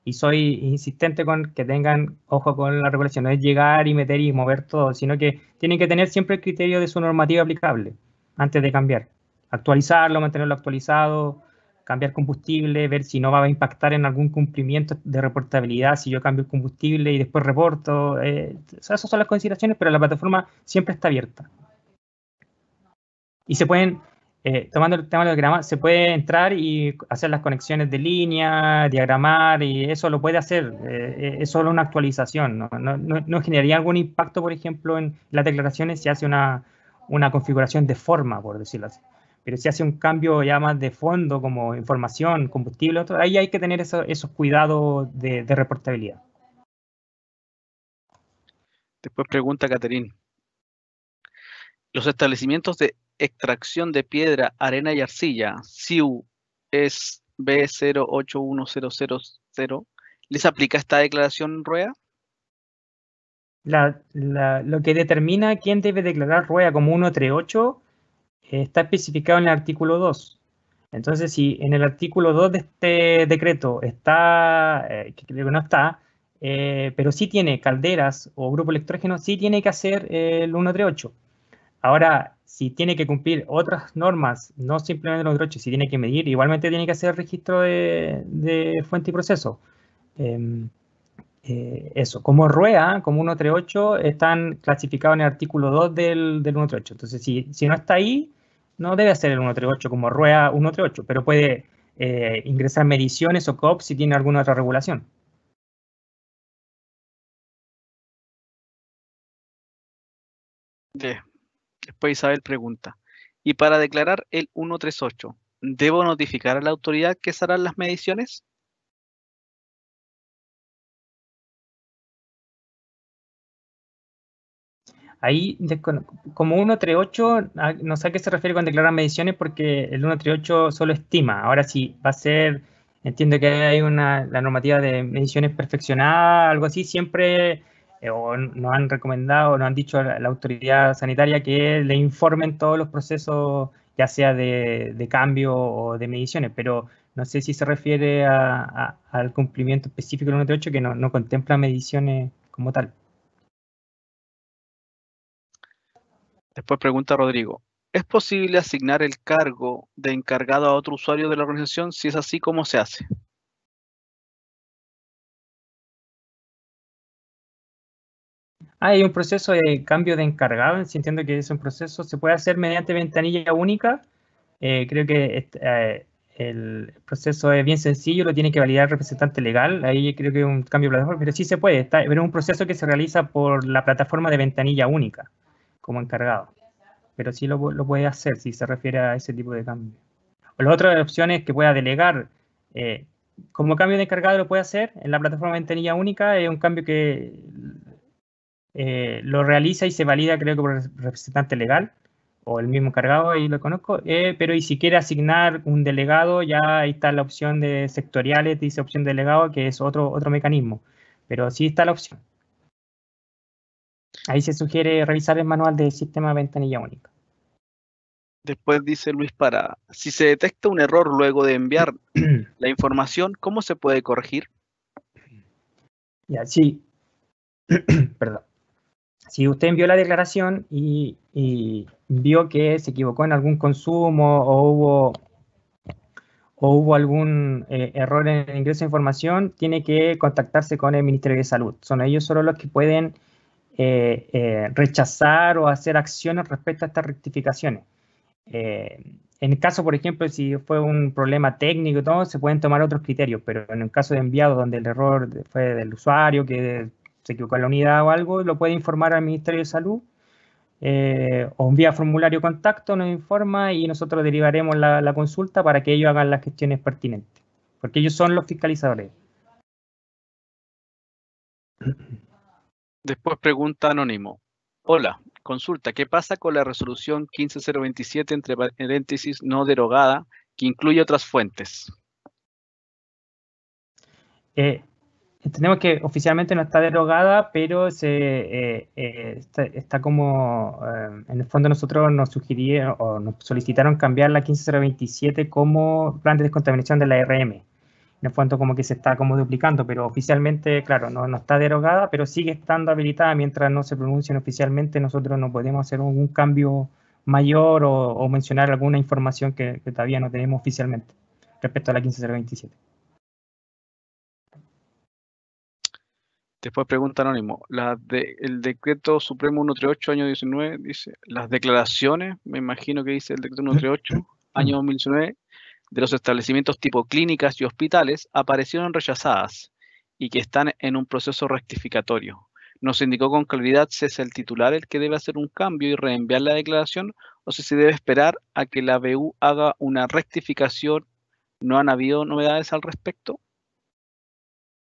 [SPEAKER 2] Y soy insistente con que tengan ojo con la regulación. No es llegar y meter y mover todo, sino que tienen que tener siempre el criterio de su normativa aplicable antes de cambiar. Actualizarlo, mantenerlo actualizado, cambiar combustible, ver si no va a impactar en algún cumplimiento de reportabilidad, si yo cambio el combustible y después reporto. Eh, esas son las consideraciones, pero la plataforma siempre está abierta. Y se pueden, eh, tomando el tema del diagrama, se puede entrar y hacer las conexiones de línea, diagramar, y eso lo puede hacer. Eh, es solo una actualización. ¿no? No, generaría algún impacto, por ejemplo, en las declaraciones si hace una, una configuración de forma, por decirlo así. Pero si hace un cambio ya más de fondo, como información, combustible, ahí hay que tener esos cuidados
[SPEAKER 3] de, reportabilidad.
[SPEAKER 4] Después pregunta Caterín. Los establecimientos de extracción de piedra, arena y arcilla, Ciu es B081000, ¿les aplica esta declaración rueda?
[SPEAKER 3] La,
[SPEAKER 2] lo que determina quién debe declarar rueda como 138 eh, está especificado en el artículo 2. Entonces, si en el artículo 2 de este decreto está, eh, creo que no está, eh, pero sí tiene calderas o grupo electrógeno, sí tiene que hacer el 138. Ahora, si tiene que cumplir otras normas, no simplemente los derechos, si tiene que medir, igualmente tiene que hacer registro de, de fuente y proceso. Em, eh, eso, como rueda, como 138, están clasificados en el artículo 2 del, 138. Entonces, si, no está ahí, no debe ser el 138
[SPEAKER 3] como rueda 138, pero puede eh, ingresar mediciones o COP si tiene alguna otra
[SPEAKER 1] regulación.
[SPEAKER 4] Después Isabel pregunta, ¿y para declarar el 138, debo notificar a la autoridad que se harán las mediciones?
[SPEAKER 1] Ahí, como 138, no sé a qué se refiere con declarar mediciones porque
[SPEAKER 2] el 138 solo estima. Ahora sí, va a ser, entiendo que hay una, normativa de mediciones perfeccionada, algo así, siempre eh, nos han recomendado, nos han dicho la, autoridad sanitaria que le informen todos los procesos, ya sea de, cambio o de mediciones, pero no sé si se refiere al cumplimiento específico del 138 que no contempla mediciones como tal.
[SPEAKER 4] Después pregunta Rodrigo, ¿es posible asignar el cargo de encargado a otro usuario de la organización? Si es así, ¿cómo se hace?
[SPEAKER 1] Ah, hay un proceso
[SPEAKER 3] de cambio de encargado, entiendo que es un proceso, se puede hacer mediante ventanilla única.
[SPEAKER 2] Eh, creo que este, eh, el proceso es bien sencillo, lo tiene que validar el representante legal. Ahí creo que es un cambio de plataforma, pero sí se puede, pero es un proceso que se realiza por la plataforma de ventanilla única como encargado. Pero sí lo, puede hacer si se refiere a ese tipo de cambio. O la otra opción es que pueda delegar. Eh, como cambio de encargado lo puede hacer en la plataforma de ventanilla única, es un cambio que eh, lo realiza y se valida creo que por el representante legal o el mismo encargado, ahí lo conozco, eh, pero y si quiere asignar un delegado, ya ahí está la opción de sectoriales, dice opción de delegado, que es otro, otro mecanismo, pero sí está la opción. Ahí se sugiere revisar el manual del sistema ventanilla única.
[SPEAKER 4] Después dice Luis para, si se detecta un error luego de enviar [clears throat] la información, ¿cómo se puede corregir?
[SPEAKER 3] Y así. [clears throat] Perdón. Si usted
[SPEAKER 2] envió la declaración y, vio que se equivocó en algún consumo o hubo, o hubo algún eh, error en el ingreso de información, tiene que contactarse con el Ministerio de Salud. Son ellos solo los que pueden eh, eh, rechazar o hacer acciones respecto a estas rectificaciones. Eh, en el caso, por ejemplo, si fue un problema técnico y todo, se pueden tomar otros criterios, pero en el caso de enviado donde el error fue del usuario, que se equivocó la unidad o algo, lo puede informar al Ministerio de Salud o envía formulario contacto, nos informa y nosotros derivaremos la, consulta para que ellos hagan las gestiones pertinentes, porque ellos son los fiscalizadores.
[SPEAKER 4] Después pregunta anónimo. Hola, consulta, ¿qué pasa con la resolución 15027 entre paréntesis no derogada que incluye otras fuentes?
[SPEAKER 2] Eh, entendemos que oficialmente no está derogada, pero se, eh, eh, está, como, eh, en el fondo nosotros nos sugirieron o nos solicitaron cambiar la 15027 como plan de descontaminación de la RM en el como que se está como duplicando, pero oficialmente, claro, no, no está derogada, pero sigue estando habilitada mientras no se pronuncien oficialmente, nosotros no podemos hacer un cambio mayor o, mencionar alguna información que, todavía no tenemos oficialmente respecto a la 15027.
[SPEAKER 4] Después pregunta Anónimo, la de, el decreto supremo 138, año 19, dice, las declaraciones, me imagino que dice el decreto 138, [laughs] año 2019, de los establecimientos tipo clínicas y hospitales aparecieron rechazadas y que están en un proceso rectificatorio. Nos indicó con claridad si es el titular el que debe hacer un cambio y reenviar la declaración o si se debe esperar a que la BU haga una rectificación. ¿No han habido novedades al respecto?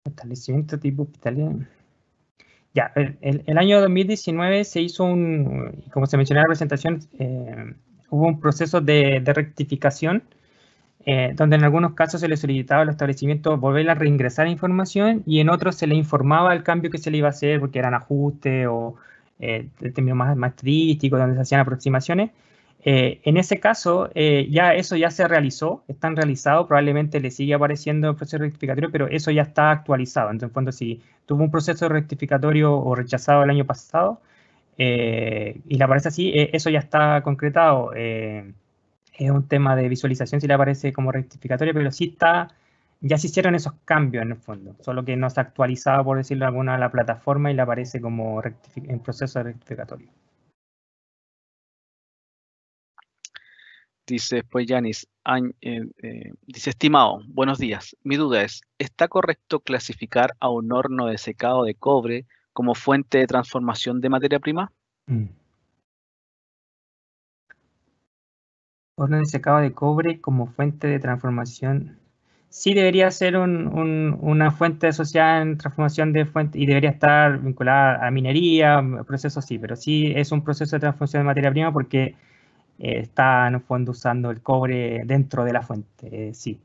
[SPEAKER 2] Establecimiento tipo hospital. Ya, el, año 2019 se hizo un, como se mencionó en la presentación, eh, hubo un proceso de rectificación eh, donde en algunos casos se le solicitaba al establecimiento volver a reingresar información y en otros se le informaba el cambio que se le iba a hacer porque eran ajustes o eh, términos más, más donde se hacían aproximaciones. Eh, en ese caso, eh, ya eso ya se realizó, están realizados, probablemente le sigue apareciendo el proceso rectificatorio, pero eso ya está actualizado. Entonces, en fondo, si tuvo un proceso rectificatorio o rechazado el año pasado y le aparece así, eso ya está concretado. en es un tema de visualización si le aparece como rectificatorio, pero sí está, ya se hicieron esos cambios en el fondo, solo que no ha actualizado, por decirlo alguna, la plataforma y le aparece como en proceso de
[SPEAKER 4] rectificatorio. Dice pues, Yanis, eh, eh, dice estimado, buenos días. Mi duda es, ¿está correcto clasificar a un horno de secado de cobre como fuente de transformación de materia prima?
[SPEAKER 1] Mm.
[SPEAKER 3] horno secado de cobre como fuente de transformación. Sí debería ser una
[SPEAKER 2] fuente asociada en transformación de fuente y debería estar vinculada a minería, proceso sí, pero sí es un proceso de transformación de materia prima porque eh, está en el fondo usando el cobre dentro de la fuente, eh, sí,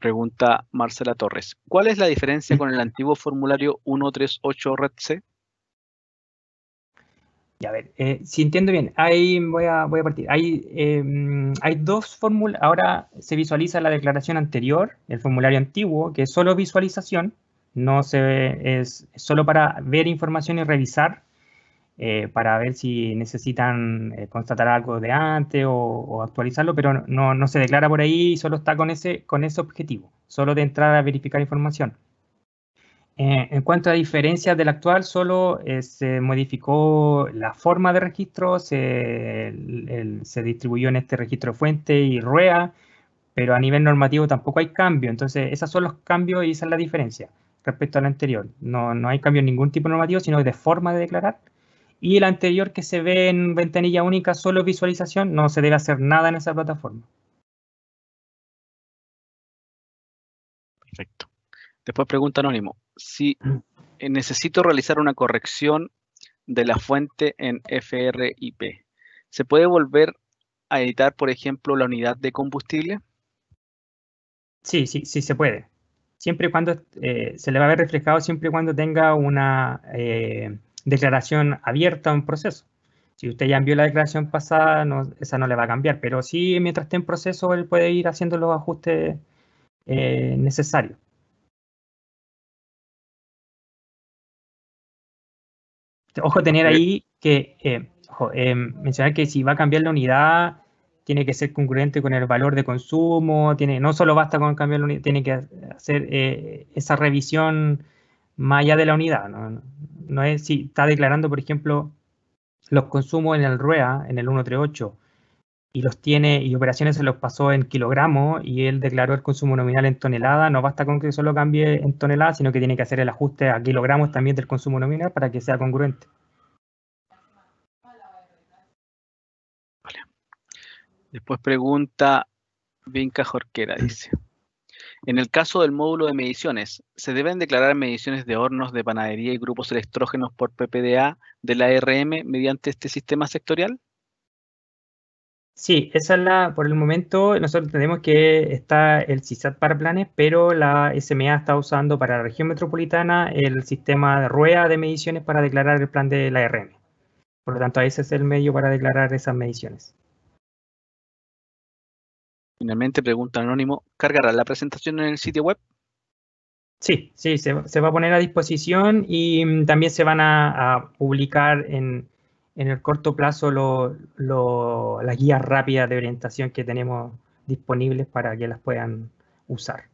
[SPEAKER 4] pregunta Marcela Torres, ¿cuál es la diferencia con el antiguo formulario 138 REDC?
[SPEAKER 3] Y a ver, eh, si entiendo bien, ahí voy
[SPEAKER 2] a, voy a partir. Hay, em, hay dos fórmulas. Ahora se visualiza la declaración anterior, el formulario antiguo, que es solo visualización, no se es solo para ver información y revisar, eh, para ver si necesitan eh, constatar algo de antes o, o actualizarlo, pero no, no, se declara por ahí, solo está con ese, con ese objetivo, solo de entrar a verificar información. Eh, en cuanto a diferencias del actual, solo eh, se modificó la forma de registro, se, distribuyó en este registro de fuente y RUEA, pero a nivel normativo tampoco hay cambio. Entonces, esos son los cambios y esa es la diferencia respecto al anterior. No, no hay cambio en ningún tipo normativo, sino de forma de declarar. Y el anterior que se ve en ventanilla única, solo
[SPEAKER 3] visualización, no se debe hacer nada en esa plataforma.
[SPEAKER 4] Perfecto. Después pregunta Anónimo, si mm. eh, necesito realizar una corrección de la fuente en FRIP, ¿se puede volver a editar, por ejemplo, la unidad de combustible?
[SPEAKER 2] Sí, sí, sí se puede. Siempre y cuando eh, se le va a ver reflejado, siempre y cuando tenga una eh, declaración abierta en proceso. Si usted ya envió la declaración pasada,
[SPEAKER 3] no, esa no le va a cambiar, pero sí, mientras esté en proceso, él puede ir haciendo los ajustes
[SPEAKER 1] necesarios. ojo tener ahí que, eh, eh, mencionar que si va a
[SPEAKER 2] cambiar la unidad, tiene que ser congruente con el valor de consumo, tiene, no solo basta con cambiar la unidad, tiene que hacer eh, esa revisión más allá de la unidad. ¿no? no es si está declarando, por ejemplo, los consumos en el RUEA, en el 138, y los tiene y operaciones se los pasó en kilogramos y él declaró el consumo nominal en tonelada, no basta con que solo cambie en tonelada, sino que tiene que hacer el ajuste a kilogramos también del consumo nominal para que sea congruente.
[SPEAKER 4] Después pregunta Vinca Jorquera, dice. En el caso del módulo de mediciones, ¿se deben declarar mediciones de hornos de panadería y grupos electrógenos por PPDA de la RM mediante este sistema sectorial?
[SPEAKER 2] Sí, esa es la, por el momento, nosotros entendemos que está el CISAT para planes, pero la SMA está usando para la región metropolitana el sistema de rueda de mediciones para declarar el plan de la RM. Por lo tanto, ese es el medio para declarar esas mediciones.
[SPEAKER 4] Finalmente, pregunta anónimo, ¿cargará la presentación en el sitio web?
[SPEAKER 3] Sí, sí, se, va a poner a disposición y mm,
[SPEAKER 2] también se van a publicar en, en el corto plazo lo, lo,
[SPEAKER 1] las guías
[SPEAKER 3] rápidas de orientación que tenemos disponibles para que las puedan usar.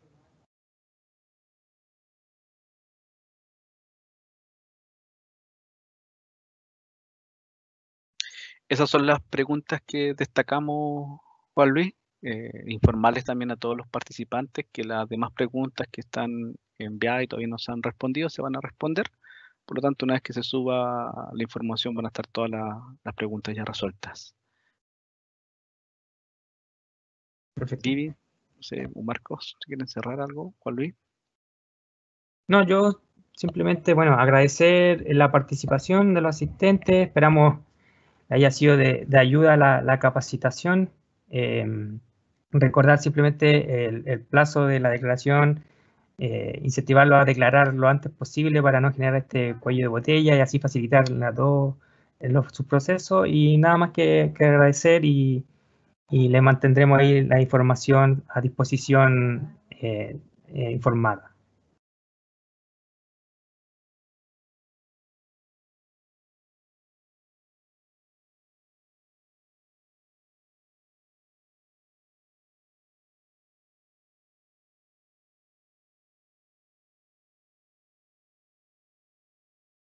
[SPEAKER 4] Esas son las preguntas que destacamos, Juan Luis. Eh, informarles también a todos los participantes que las demás preguntas que están enviadas y todavía no se han respondido se van a responder. Por lo tanto, una vez que se suba la información van a estar todas las preguntas ya resueltas. Perfecto. no Marcos, si quieren cerrar algo, Juan Luis.
[SPEAKER 1] No, yo simplemente, bueno, agradecer
[SPEAKER 2] la participación de los asistentes. Esperamos haya sido de, ayuda la, capacitación. Eh, recordar simplemente el, plazo de la declaración eh, incentivarlo a declarar lo antes posible para no generar este cuello de botella y así facilitar la todo, eh, los, su proceso. Y nada más que, agradecer
[SPEAKER 3] y, le mantendremos ahí la información a disposición
[SPEAKER 1] eh, informada.